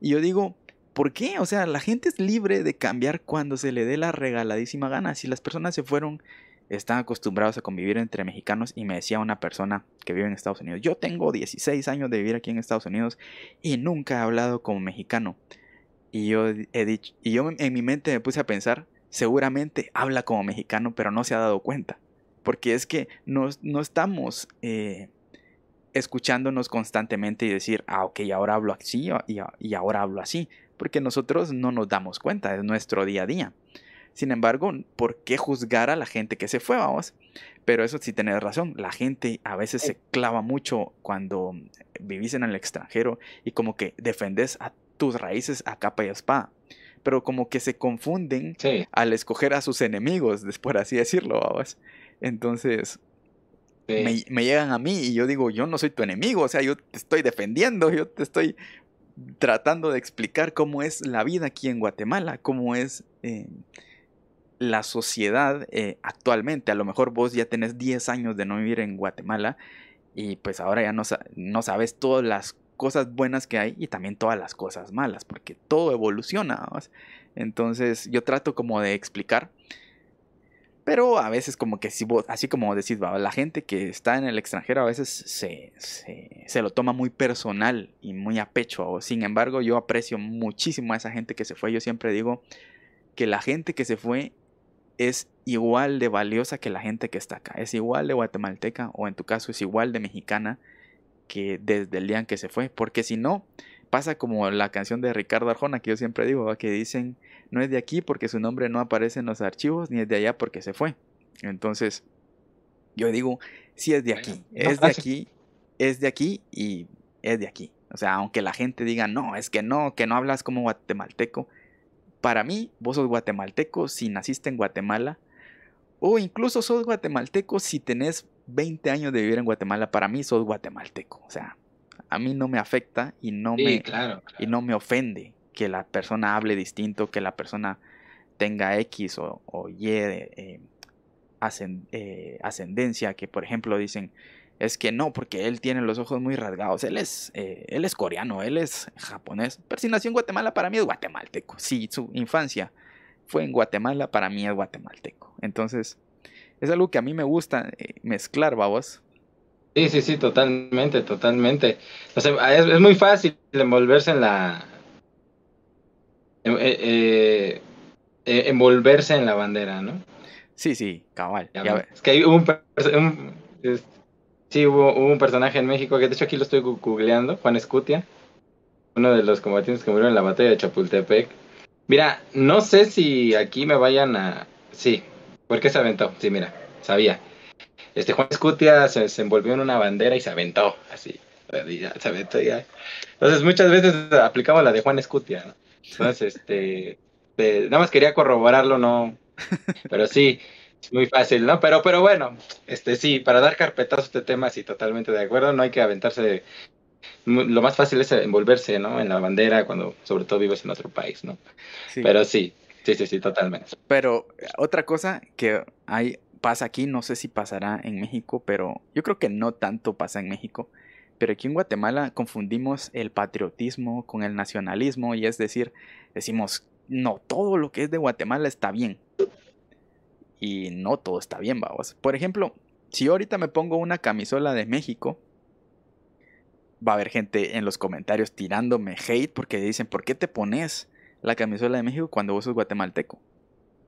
Y yo digo, ¿por qué? O sea, la gente es libre de cambiar cuando se le dé la regaladísima gana. Si las personas se fueron, están acostumbrados a convivir entre mexicanos y me decía una persona que vive en Estados Unidos, yo tengo 16 años de vivir aquí en Estados Unidos y nunca he hablado como mexicano. Y yo, he dicho, y yo en mi mente me puse a pensar, seguramente habla como mexicano, pero no se ha dado cuenta. Porque es que no, estamos eh, escuchándonos constantemente y decir, ah, ok, ahora hablo así y, ahora hablo así. Porque nosotros no nos damos cuenta, es nuestro día a día. Sin embargo, ¿por qué juzgar a la gente que se fue, vamos? Pero eso sí tenés razón, la gente a veces se clava mucho cuando vivís en el extranjero y como que defendes a tus raíces a capa y espada pero como que se confunden al escoger a sus enemigos, por así decirlo, babas. Entonces, me, llegan a mí y yo digo, yo no soy tu enemigo, o sea, yo te estoy defendiendo, yo te estoy tratando de explicar cómo es la vida aquí en Guatemala, cómo es eh, la sociedad eh, actualmente. A lo mejor vos ya tenés 10 años de no vivir en Guatemala y pues ahora ya no, no sabes todas las cosas, cosas buenas que hay y también todas las cosas malas, porque todo evoluciona. Entonces yo trato como de explicar, pero a veces como que si vos, así como decís, la gente que está en el extranjero a veces se, lo toma muy personal y muy a pecho. Sin embargo, yo aprecio muchísimo a esa gente que se fue. Yo siempre digo que la gente que se fue es igual de valiosa que la gente que está acá. Es igual de guatemalteca o en tu caso es igual de mexicana que desde el día en que se fue, porque si no, pasa como la canción de Ricardo Arjona que yo siempre digo, que dicen, no es de aquí porque su nombre no aparece en los archivos, ni es de allá porque se fue. Entonces, yo digo, sí es de aquí, es de aquí, es de aquí y es de aquí. O sea, aunque la gente diga, no, es que no, que no hablas como guatemalteco, para mí, vos sos guatemalteco si naciste en Guatemala, o incluso sos guatemalteco si tenés 20 años de vivir en Guatemala, para mí sos guatemalteco. O sea, a mí no me afecta y no, me, Y no me ofende que la persona hable distinto, que la persona tenga X o, Y eh, eh, ascendencia, que por ejemplo dicen, es que no, porque él tiene los ojos muy rasgados, él es, eh, él es coreano, él es japonés, pero si nació en Guatemala, para mí es guatemalteco, si su infancia fue en Guatemala, para mí es guatemalteco. Entonces, es algo que a mí me gusta eh, mezclar, babos. Sí, sí, sí, totalmente, totalmente. es, muy fácil envolverse en la... Eh, eh, envolverse en la bandera, ¿no? Sí, sí, cabal. Ya es que hay un, sí, hubo, hubo, un personaje en México que de hecho aquí lo estoy googleando, Juan Escutia, uno de los combatientes que murieron en la batalla de Chapultepec. Mira, no sé si aquí me vayan a... Sí, ¿Por qué se aventó? Sí, mira, sabía. Este Juan Escutia se, envolvió en una bandera y se aventó, así. se aventó ya. Entonces, muchas veces aplicamos la de Juan Escutia, Entonces, este, nada más quería corroborarlo, no, pero sí, es muy fácil, ¿no? Pero, pero bueno, este, sí, para dar carpetazo a este tema, sí, totalmente de acuerdo, no hay que aventarse lo más fácil es envolverse, ¿no? En la bandera cuando sobre todo vives en otro país, ¿no? Pero sí, Sí, sí, sí, totalmente. Pero otra cosa que hay, pasa aquí, no sé si pasará en México, pero yo creo que no tanto pasa en México. Pero aquí en Guatemala confundimos el patriotismo con el nacionalismo y es decir, decimos, no, todo lo que es de Guatemala está bien. Y no todo está bien, vamos. Por ejemplo, si ahorita me pongo una camisola de México, va a haber gente en los comentarios tirándome hate porque dicen, ¿por qué te pones la camisola de México cuando vos sos guatemalteco.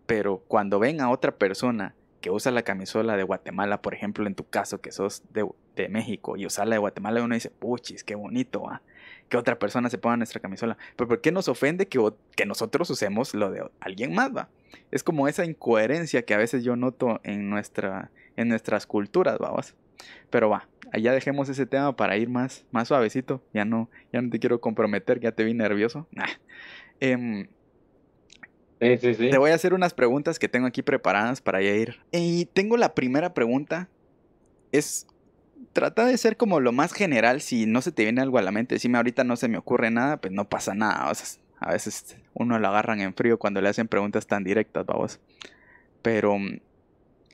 Pero cuando ven a otra persona que usa la camisola de Guatemala, por ejemplo, en tu caso, que sos de, México, y usar la de Guatemala, uno dice, puchis, qué bonito, ¿va? Ah, que otra persona se ponga nuestra camisola. Pero ¿por qué nos ofende que, que nosotros usemos lo de alguien más, va? Es como esa incoherencia que a veces yo noto en, nuestra, en nuestras culturas, babas. Pero va, allá dejemos ese tema para ir más, más suavecito. Ya no, ya no te quiero comprometer, ya te vi nervioso. Em, te voy a hacer unas preguntas que tengo aquí preparadas para ir. Y tengo la primera pregunta. Es, trata de ser como lo más general. Si no se te viene algo a la mente, decime ahorita no se me ocurre nada, pues no pasa nada. a veces uno lo agarran en frío cuando le hacen preguntas tan directas, vamos. Pero mm,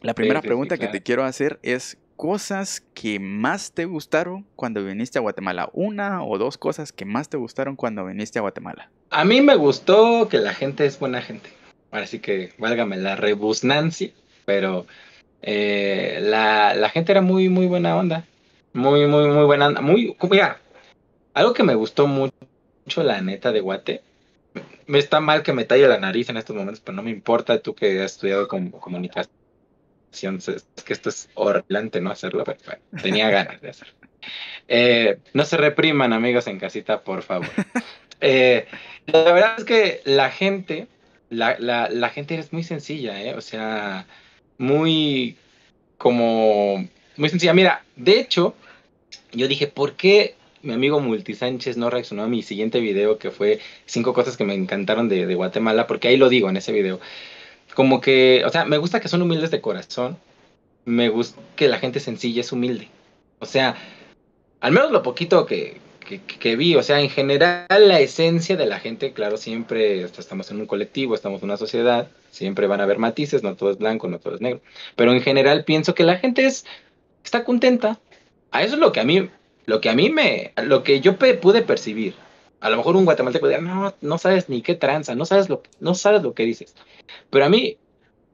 la primera pregunta que te quiero hacer es, cosas que más te gustaron cuando viniste a Guatemala? Una o dos cosas que más te gustaron cuando viniste a Guatemala. A mí me gustó que la gente es buena gente. Así que válgame la rebusnancia, pero eh, la, gente era muy, muy buena onda. Muy, muy, muy buena onda. Muy, algo que me gustó mucho, la neta de Guate. Me está mal que me talle la nariz en estos momentos, pero no me importa tú que has estudiado con comunicación. Es que esto es horrible no hacerlo, pero tenía ganas de hacerlo. Eh, no se repriman, amigos en casita, por favor. Eh, la verdad es que la gente, la, gente es muy sencilla, ¿eh? O sea, muy como, muy sencilla. Mira, de hecho, yo dije, ¿por qué mi amigo Multi Sánchez no reaccionó a mi siguiente video que fue cinco cosas que me encantaron de Guatemala? Porque ahí lo digo en ese video. Como que, o sea, me gusta que son humildes de corazón. Me gusta que la gente sencilla es humilde. O sea, al menos lo poquito que, que, vi. O sea, en general la esencia de la gente, claro, siempre estamos en un colectivo, estamos en una sociedad, siempre van a haber matices, no todo es blanco, no todo es negro. Pero en general pienso que la gente es, está contenta. A eso es lo que a mí, lo que a mí me, lo que yo pude percibir. A lo mejor un guatemalteco diría, no, no sabes ni qué tranza, no sabes lo, no sabes lo que dices. Pero a mí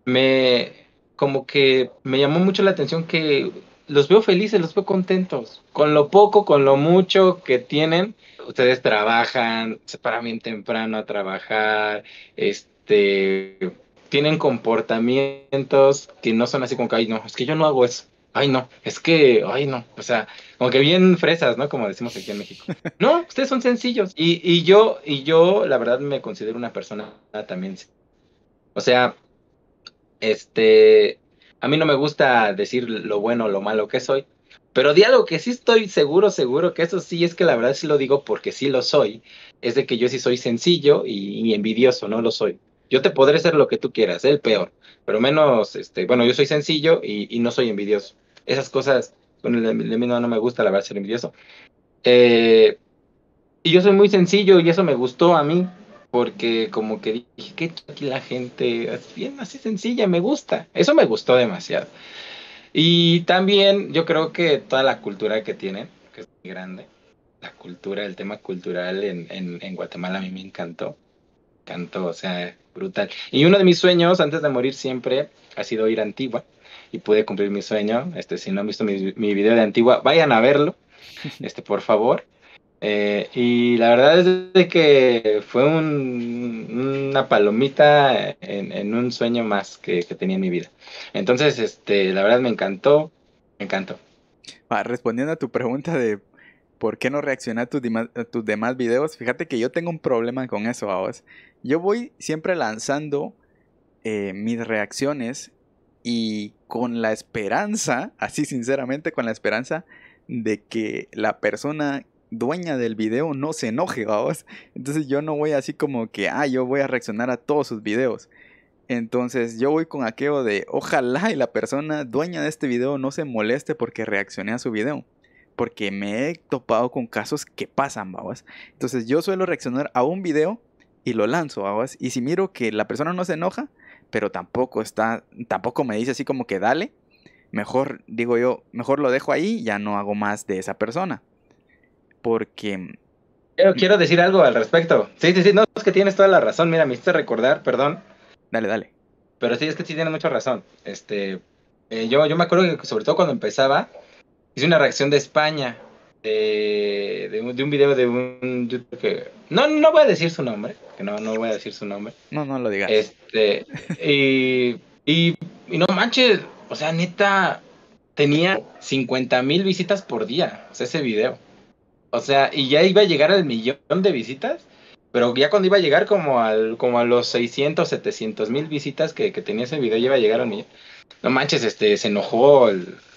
me, como que me llamó mucho la atención que los veo felices, los veo contentos. Con lo poco, con lo mucho que tienen, ustedes trabajan, se paran bien temprano a trabajar, este, tienen comportamientos que no son así como que, ay, no, es que yo no hago eso. Ay, no, es que, ay, no, o sea, como que bien fresas, ¿no? Como decimos aquí en México. No, ustedes son sencillos. Y, yo, y yo, la verdad, me considero una persona también. O sea, este, a mí no me gusta decir lo bueno o lo malo que soy, pero di algo que sí estoy seguro, seguro que eso sí es que la verdad sí lo digo porque sí lo soy, es de que yo sí soy sencillo y, envidioso, no lo soy. Yo te podré ser lo que tú quieras, el peor, pero menos, este, bueno, yo soy sencillo y, no soy envidioso. Esas cosas, bueno, a mí no, me gusta la verdad ser envidioso. Eh, y yo soy muy sencillo y eso me gustó a mí porque como que dije, que aquí la gente? Es bien así sencilla, me gusta. Eso me gustó demasiado. Y también yo creo que toda la cultura que tienen, que es muy grande, la cultura, el tema cultural en, en, en Guatemala a mí me encantó. Encantó, o sea, brutal. Y uno de mis sueños antes de morir siempre ha sido ir a Antigua y pude cumplir mi sueño. Este, si no han visto mi, mi video de Antigua, vayan a verlo, este, por favor. Eh, y la verdad es que fue una palomita en, un sueño más que, tenía en mi vida. Entonces, este, la verdad me encantó, me encantó. respondiendo a tu pregunta de por qué no reaccionar a tus, demás videos, fíjate que yo tengo un problema con eso, a Yo voy siempre lanzando eh, mis reacciones y con la esperanza, así sinceramente, con la esperanza de que la persona dueña del video no se enoje, Babas. Entonces yo no voy así como que, ah, yo voy a reaccionar a todos sus videos. Entonces yo voy con aquello de, ojalá y la persona dueña de este video no se moleste porque reaccioné a su video. Porque me he topado con casos que pasan, babas. Entonces yo suelo reaccionar a un video y lo lanzo, babas. Y si miro que la persona no se enoja, pero tampoco está, tampoco me dice así como que dale, mejor digo yo, mejor lo dejo ahí, ya no hago más de esa persona porque... Quiero, decir algo al respecto. Sí, sí, sí, no, es que tienes toda la razón. Mira, me hiciste recordar, perdón. Dale, dale. Pero sí, es que sí tienes mucha razón. Este, eh, yo, yo me acuerdo que sobre todo cuando empezaba, hice una reacción de España, de, un, de video de un que... No, no voy a decir su nombre, que no, no voy a decir su nombre. No, no lo digas. Este, y, y, no manches, o sea, neta, tenía 50 mil visitas por día, o sea, ese video. O sea, y ya iba a llegar al millón de visitas, pero ya cuando iba a llegar como, al, como a los 600, 700 mil visitas que, tenía ese video, ya iba a llegar al millón. No manches, este, se enojó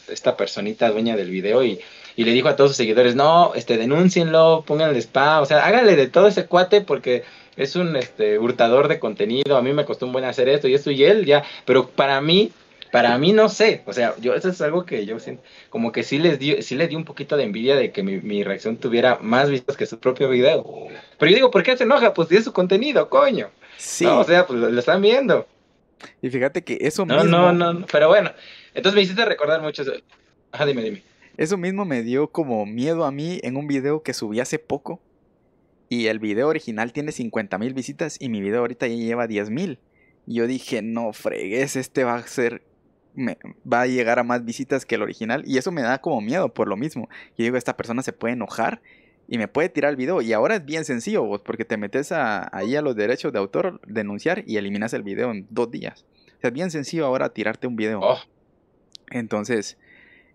esta personita dueña del video y, y, le dijo a todos sus seguidores, no, este, denúncienlo, pónganle spa, o sea, háganle de todo ese cuate porque es un este, hurtador de contenido, a mí me costó un buen hacer esto y esto y él, ya, pero para mí para mí no sé, o sea, yo eso es algo que yo siento, como que sí les dio, sí les dio un poquito de envidia de que mi, reacción tuviera más vistas que su propio video. Pero yo digo, ¿por qué se enoja? Pues tiene su contenido, coño. Sí. o sea, pues lo, están viendo. Y fíjate que eso no, mismo. No, no, no, pero bueno, entonces me hiciste recordar mucho. Ajá, dime, dime. Eso mismo me dio como miedo a mí en un video que subí hace poco. Y el video original tiene 50 mil visitas y mi video ahorita ya lleva 10 mil. Y yo dije, no fregues, este va a ser me, va a llegar a más visitas que el original y eso me da como miedo por lo mismo. Yo digo, esta persona se puede enojar y me puede tirar el video y ahora es bien sencillo vos porque te metes ahí a los derechos de autor, denunciar y eliminas el video en dos días. es bien sencillo ahora tirarte un video. Oh. Entonces,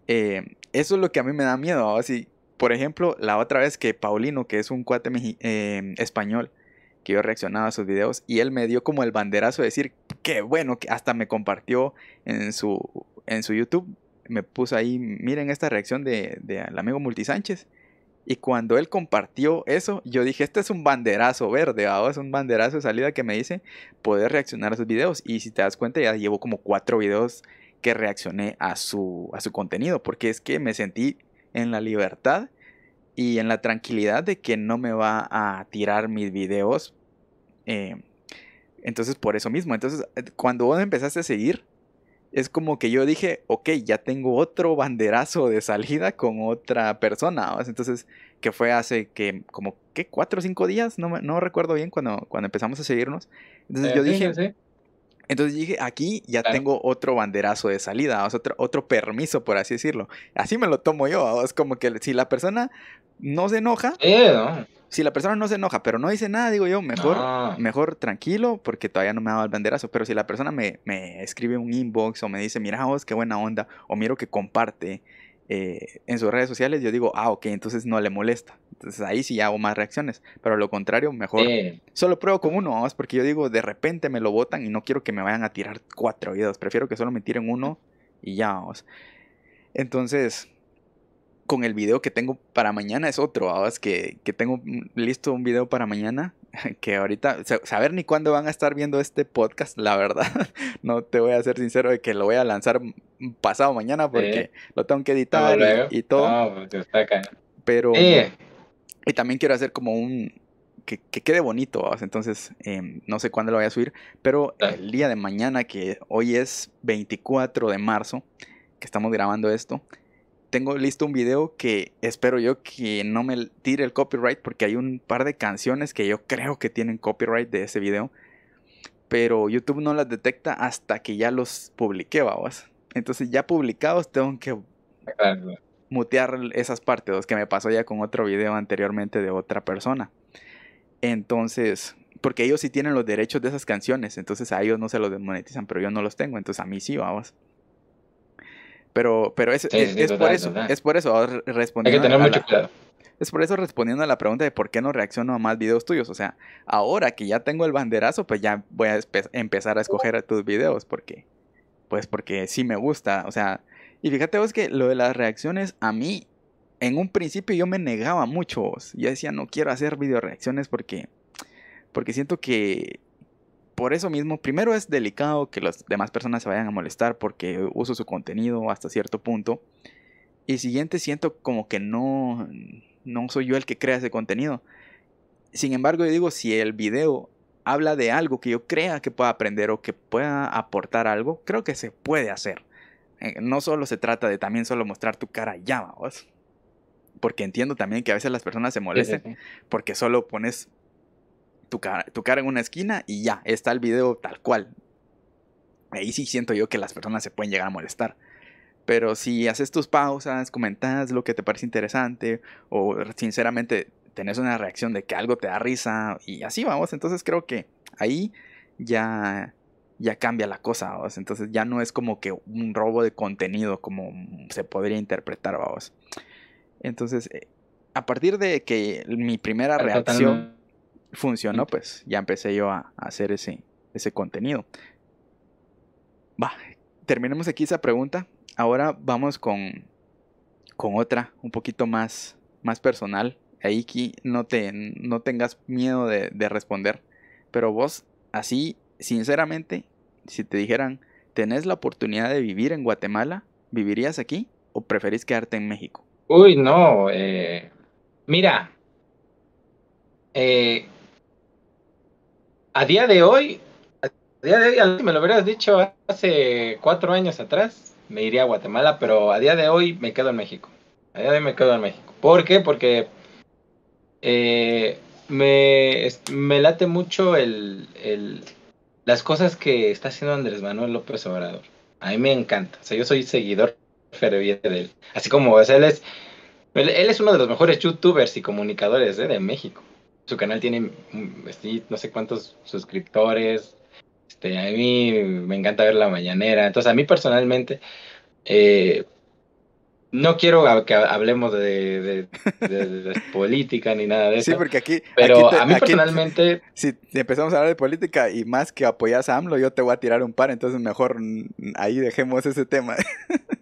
eh, eso es lo que a mí me da miedo. Así, por ejemplo, la otra vez que Paulino, que es un cuate eh, español, que yo reaccionaba a sus videos y él me dio como el banderazo de decir qué bueno, que hasta me compartió en su, en su YouTube, me puso ahí, miren esta reacción del de, el amigo Multisánchez. Y cuando él compartió eso, yo dije, este es un banderazo verde, o ah, es un banderazo de salida que me dice poder reaccionar a sus videos. Y si te das cuenta, ya llevo como cuatro videos que reaccioné a su, a su contenido, porque es que me sentí en la libertad y en la tranquilidad de que no me va a tirar mis videos eh, entonces, por eso mismo. Entonces, eh, cuando vos empezaste a seguir, es como que yo dije, ok, ya tengo otro banderazo de salida con otra persona. Entonces, que fue hace que, como, ¿qué? ¿Cuatro o cinco días? No, no recuerdo bien cuando, cuando empezamos a seguirnos. Entonces, yo eh, dije, entonces dije, aquí ya tengo otro banderazo de salida, otro, otro permiso, por así decirlo. Así me lo tomo yo. Es como que si la persona no se enoja. Eh, si la persona no se enoja, pero no dice nada, digo yo, mejor, ah. mejor tranquilo, porque todavía no me ha dado el banderazo. Pero si la persona me, escribe un inbox o me dice, mira vos, qué buena onda, o miro que comparte eh, en sus redes sociales, yo digo, ah, ok, entonces no le molesta. Entonces ahí sí hago más reacciones. Pero lo contrario, mejor. Solo pruebo con uno, vamos, porque yo digo, de repente me lo botan y no quiero que me vayan a tirar cuatro videos. Prefiero que solo me tiren uno y ya, vamos. Entonces, con el video que tengo para mañana es otro, Ahora es que, tengo listo un video para mañana, que ahorita, saber ni cuándo van a estar viendo este podcast, la verdad, no te voy a ser sincero de que lo voy a lanzar pasado mañana porque lo tengo que editar y, todo. Pero... Y también quiero hacer como un, que, quede bonito. Entonces, em, no sé cuándo lo voy a subir, pero el día de mañana, que hoy es 24 de marzo, que estamos grabando esto, tengo listo un video que espero yo que no me tire el copyright porque hay un par de canciones que yo creo que tienen copyright de ese video. Pero YouTube no las detecta hasta que ya los publiqué, babas. Entonces ya publicados tengo que mutear esas partes, dos que me pasó ya con otro video anteriormente de otra persona. Entonces, porque ellos sí tienen los derechos de esas canciones, entonces a ellos no se los desmonetizan, pero yo no los tengo, entonces a mí sí, babas. Pero, pero es, por eso, es por eso respondiendo. Hay que tener mucho cuidado. Es por eso respondiendo a la pregunta de por qué no reacciono a más videos tuyos. O sea, ahora que ya tengo el banderazo, pues ya voy a empezar a escoger a tus videos. Porque, pues porque sí me gusta. O sea, y fíjate vos que lo de las reacciones a mí, en un principio yo me negaba mucho. Yo decía, no quiero hacer video reacciones porque, porque siento que por eso mismo, primero es delicado que las demás personas se vayan a molestar porque uso su contenido hasta cierto punto. Y siguiente, siento como que no, no soy yo el que crea ese contenido. Sin embargo, yo digo, si el video habla de algo que yo crea que pueda aprender o que pueda aportar algo, creo que se puede hacer. Eh, no solo se trata de también solo mostrar tu cara ya, vamos. Porque entiendo también que a veces las personas se molesten porque solo pones tu cara, en una esquina y ya, está el video tal cual. Ahí sí siento yo que las personas se pueden llegar a molestar. Pero si haces tus pausas, comentas lo que te parece interesante o sinceramente tenés una reacción de que algo te da risa y así vamos, entonces creo que ahí ya ya cambia la cosa, Entonces ya no es como que un robo de contenido como se podría interpretar, vamos. Entonces, eh, a partir de que mi primera reacción funcionó, pues ya empecé yo a, hacer ese, ese contenido. Va, terminemos aquí esa pregunta. Ahora vamos con, con otra, un poquito más, más personal. Ahí que no, te, no tengas miedo de, responder. Pero vos, así, sinceramente, si te dijeran, tenés la oportunidad de vivir en Guatemala, ¿vivirías aquí o preferís quedarte en México? Uy, no. Eh, mira, eh, a día de hoy, a día de hoy, me lo hubieras dicho hace cuatro años atrás, me iría a Guatemala, pero a día de hoy me quedo en México. A día de hoy me quedo en México. ¿Por qué? Porque eh, me, late mucho el, las cosas que está haciendo Andrés Manuel López Obrador. A mí me encanta. O sea, yo soy seguidor ferviente de él. Así como, él es, es uno de los mejores youtubers y comunicadores ¿eh? de México su canal tiene mm, no sé cuántos suscriptores. Este, a mí me encanta ver la mañanera. Entonces, a mí personalmente, eh, no quiero que hablemos de, política ni nada de eso. Sí, porque aquí. Pero a mí personalmente. Si empezamos a hablar de política y más que apoyas a AMLO, yo te voy a tirar un par, entonces mejor ahí dejemos ese tema.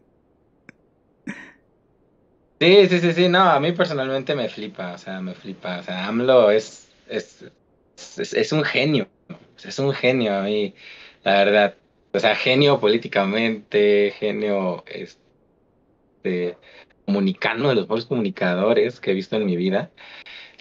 Sí, sí, sí, sí, no, a mí personalmente me flipa, o sea, me flipa, o sea, AMLO es, es, es, un genio, es un genio a mí, la verdad, o sea, genio políticamente, genio este, comunicando, de los mejores comunicadores que he visto en mi vida,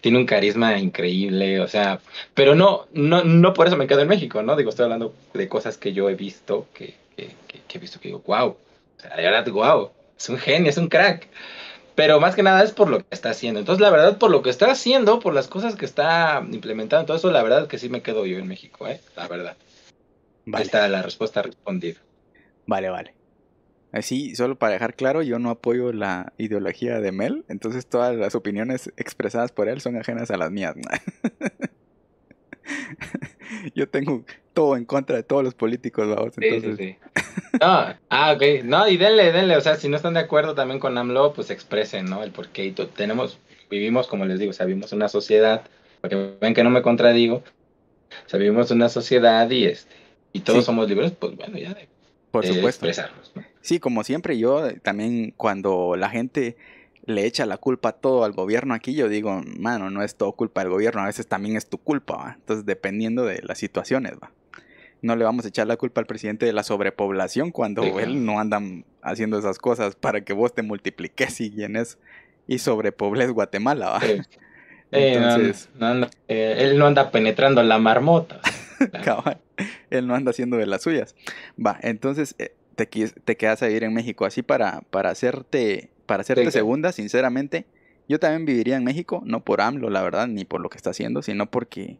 tiene un carisma increíble, o sea, pero no, no, no por eso me quedo en México, ¿no? Digo, estoy hablando de cosas que yo he visto, que, que, que, que he visto que digo, wow, o sea, de verdad, wow, es un genio, es un crack pero más que nada es por lo que está haciendo. Entonces, la verdad, por lo que está haciendo, por las cosas que está implementando, todo eso, la verdad que sí me quedo yo en México, ¿eh? La verdad. Ahí está la respuesta respondida. Vale, vale. Así, solo para dejar claro, yo no apoyo la ideología de Mel, entonces todas las opiniones expresadas por él son ajenas a las mías. yo tengo todo en contra de todos los políticos, vamos. entonces... sí, ah, ok. No, y denle, denle. O sea, si no están de acuerdo también con AMLO, pues expresen, ¿no? El porqué. tenemos, vivimos, como les digo, o una sociedad, porque ven que no me contradigo, o vivimos una sociedad y este, y todos somos libres, pues bueno, ya de, Por supuesto. expresarnos. Sí, como siempre, yo también cuando la gente le echa la culpa todo al gobierno aquí, yo digo, mano, no es todo culpa del gobierno, a veces también es tu culpa, ¿va? Entonces, dependiendo de las situaciones, ¿va? No le vamos a echar la culpa al presidente de la sobrepoblación cuando él no anda haciendo esas cosas para que vos te multipliques y llenes y sobrepobles Guatemala, ¿va? Eh, entonces... Eh, él no anda penetrando la marmota. él no anda haciendo de las suyas. Va, entonces eh, te, te, quedas a vivir en México así para, para hacerte para hacerte segunda, sinceramente, yo también viviría en México, no por AMLO, la verdad, ni por lo que está haciendo, sino porque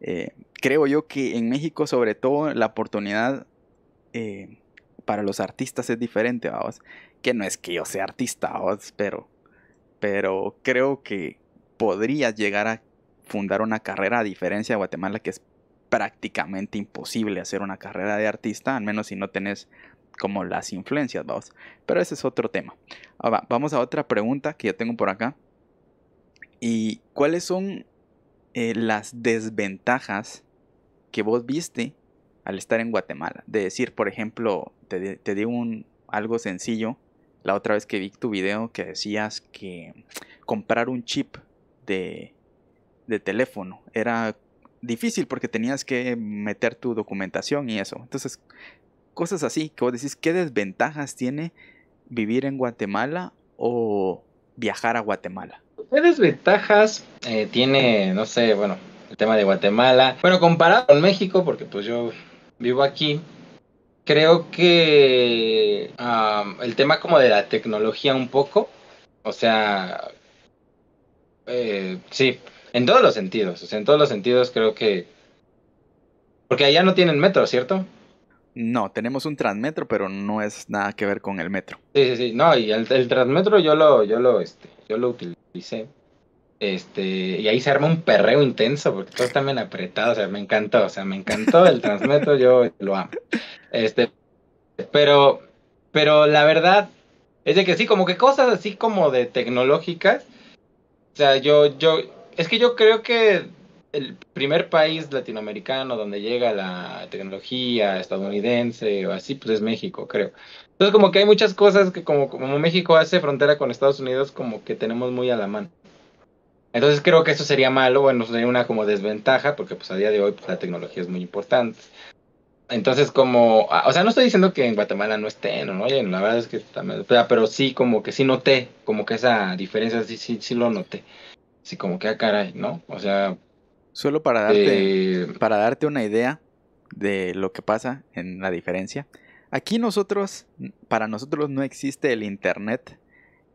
eh, creo yo que en México, sobre todo, la oportunidad eh, para los artistas es diferente, vamos. Que no es que yo sea artista, vamos, pero, pero creo que podrías llegar a fundar una carrera, a diferencia de Guatemala, que es prácticamente imposible hacer una carrera de artista, al menos si no tenés como las influencias, vamos. Pero ese es otro tema. Ahora, vamos a otra pregunta que yo tengo por acá. ¿Y cuáles son eh, las desventajas que vos viste al estar en Guatemala? De decir, por ejemplo, te, te digo un, algo sencillo. La otra vez que vi tu video que decías que comprar un chip de, de teléfono era difícil porque tenías que meter tu documentación y eso. Entonces, cosas así, que vos decís, ¿qué desventajas tiene vivir en Guatemala o viajar a Guatemala? ¿Qué desventajas eh, tiene, no sé, bueno, el tema de Guatemala? Bueno, comparado con México, porque pues yo vivo aquí, creo que el tema como de la tecnología un poco, o sea, eh, sí, en todos los sentidos, o sea, en todos los sentidos creo que... Porque allá no tienen metro, ¿cierto? No, tenemos un Transmetro, pero no es nada que ver con el metro. Sí, sí, sí. No, y el, Transmetro yo lo, yo lo, este, yo lo utilicé. Este, y ahí se arma un perreo intenso porque todo está bien apretado. O sea, me encantó. O sea, me encantó el Transmetro, yo lo amo. Este, pero, pero la verdad es de que sí, como que cosas así como de tecnológicas. O sea, yo, yo, es que yo creo que el primer país latinoamericano donde llega la tecnología estadounidense o así, pues es México, creo. Entonces, como que hay muchas cosas que como, como México hace frontera con Estados Unidos, como que tenemos muy a la mano. Entonces creo que eso sería malo, bueno, sería una como desventaja, porque pues a día de hoy pues, la tecnología es muy importante. Entonces como, ah, o sea, no estoy diciendo que en Guatemala no estén, ¿no? Oye, la verdad es que también, pero sí como que sí noté, como que esa diferencia sí, lo noté. Sí, como que, a ah, caray, ¿no? O sea, Solo para darte, eh, para darte una idea de lo que pasa en la diferencia. Aquí nosotros, para nosotros no existe el internet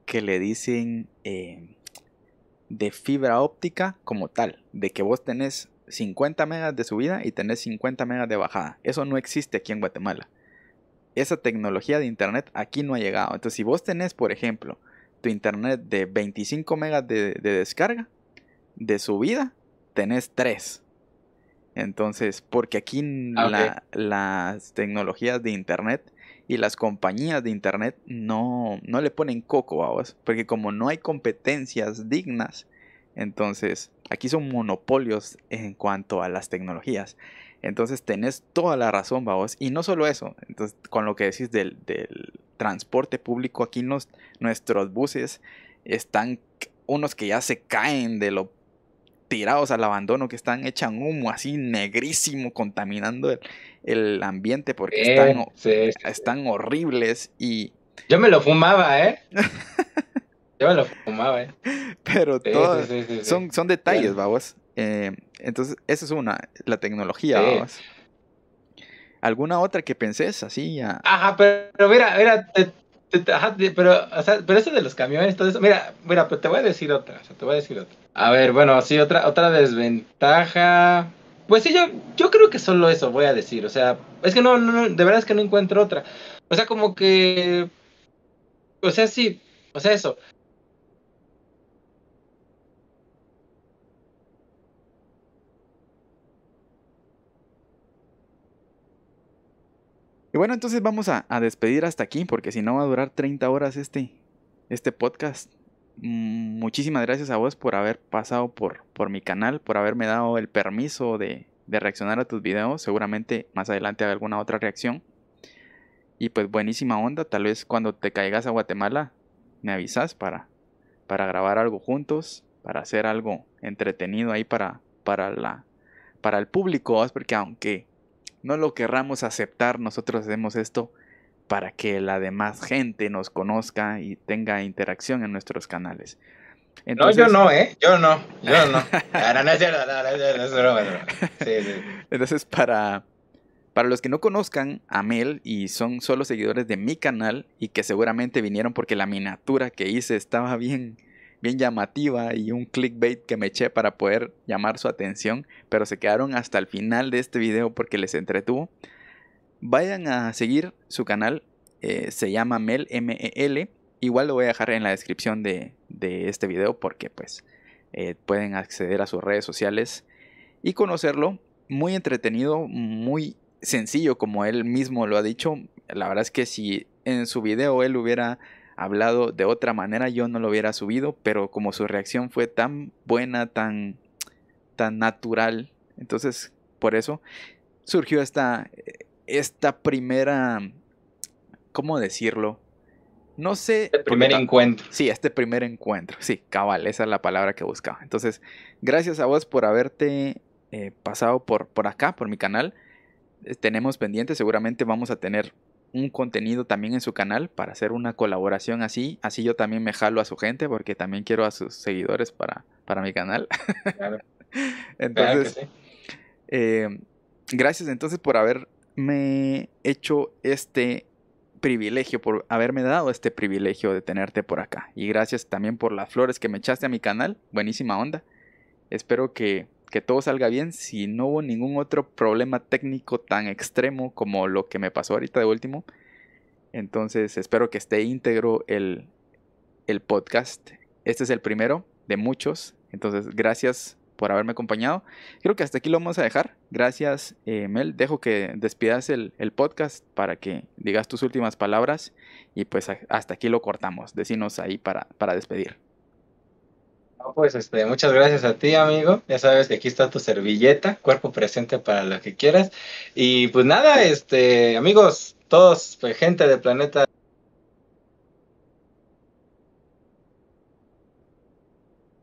que le dicen eh, de fibra óptica como tal, de que vos tenés 50 megas de subida y tenés 50 megas de bajada. Eso no existe aquí en Guatemala. Esa tecnología de internet aquí no ha llegado. Entonces, si vos tenés, por ejemplo, tu internet de 25 megas de, de descarga, de subida, tenés tres. Entonces, porque aquí ah, las tecnologías de Internet y las compañías de Internet no, le ponen coco a vos, porque como no hay competencias dignas, entonces aquí son monopolios en cuanto a las tecnologías. Entonces tenés toda la razón, vos. Y no solo eso, entonces, con lo que decís del, del transporte público, aquí nuestros buses están unos que ya se caen de lo tirados al abandono, que están echan humo así negrísimo, contaminando el, ambiente porque están, horribles y... Yo me lo fumaba, ¿eh? Yo me lo fumaba, ¿eh? Pero todo, Son, son detalles, vamos. Eh, entonces, esa es una, la tecnología, vamos. ¿Alguna otra que pensés así? Ajá, pero, mira, mira, te, pero, o sea, pero eso de los camiones, todo eso, mira, mira, pero te voy a decir otra, te voy a decir otra. A ver, bueno, sí, otra, otra desventaja. Pues sí, yo, yo creo que solo eso voy a decir. O sea, es que no, no, de verdad es que no encuentro otra. O sea, como que. O sea, sí, o sea, eso. Y bueno, entonces vamos a, a despedir hasta aquí, porque si no va a durar 30 horas este, este podcast. Mm, muchísimas gracias a vos por haber pasado por, por mi canal, por haberme dado el permiso de, reaccionar a tus videos. Seguramente más adelante habrá alguna otra reacción. Y pues buenísima onda, tal vez cuando te caigas a Guatemala me avisas para, para grabar algo juntos, para hacer algo entretenido ahí para, para, la, para el público, porque aunque no lo querramos aceptar, nosotros hacemos esto para que la demás gente nos conozca y tenga interacción en nuestros canales. Entonces, no, yo no, ¿eh? Yo no, yo no. no Entonces, para, para los que no conozcan a Mel y son solo seguidores de mi canal y que seguramente vinieron porque la miniatura que hice estaba bien, bien llamativa y un clickbait que me eché para poder llamar su atención, pero se quedaron hasta el final de este video porque les entretuvo. Vayan a seguir su canal, eh, se llama Mel, m e l Igual lo voy a dejar en la descripción de, este video porque pues eh, pueden acceder a sus redes sociales y conocerlo. Muy entretenido, muy sencillo como él mismo lo ha dicho. La verdad es que si en su video él hubiera hablado de otra manera yo no lo hubiera subido, pero como su reacción fue tan buena, tan, tan natural, entonces por eso surgió esta, esta primera, ¿cómo decirlo? No sé. el este primer encuentro. Sí, este primer encuentro. Sí, cabal, esa es la palabra que buscaba. Entonces, gracias a vos por haberte eh, pasado por, por acá, por mi canal. Eh, tenemos pendiente, seguramente vamos a tener un contenido también en su canal para hacer una colaboración así. Así yo también me jalo a su gente porque también quiero a sus seguidores para, mi canal. Entonces, eh, gracias entonces por haber me he hecho este privilegio, por haberme dado este privilegio de tenerte por acá. Y gracias también por las flores que me echaste a mi canal. Buenísima onda. Espero que, todo salga bien. Si no hubo ningún otro problema técnico tan extremo como lo que me pasó ahorita de último. Entonces espero que esté íntegro el, el podcast. Este es el primero de muchos. Entonces gracias por haberme acompañado. Creo que hasta aquí lo vamos a dejar. Gracias, eh, Mel. Dejo que despidas el, podcast para que digas tus últimas palabras y pues hasta aquí lo cortamos. Decinos ahí para, para despedir. pues este, muchas gracias a ti, amigo. Ya sabes que aquí está tu servilleta, cuerpo presente para lo que quieras. Y pues nada, este, amigos, todos, pues, gente del planeta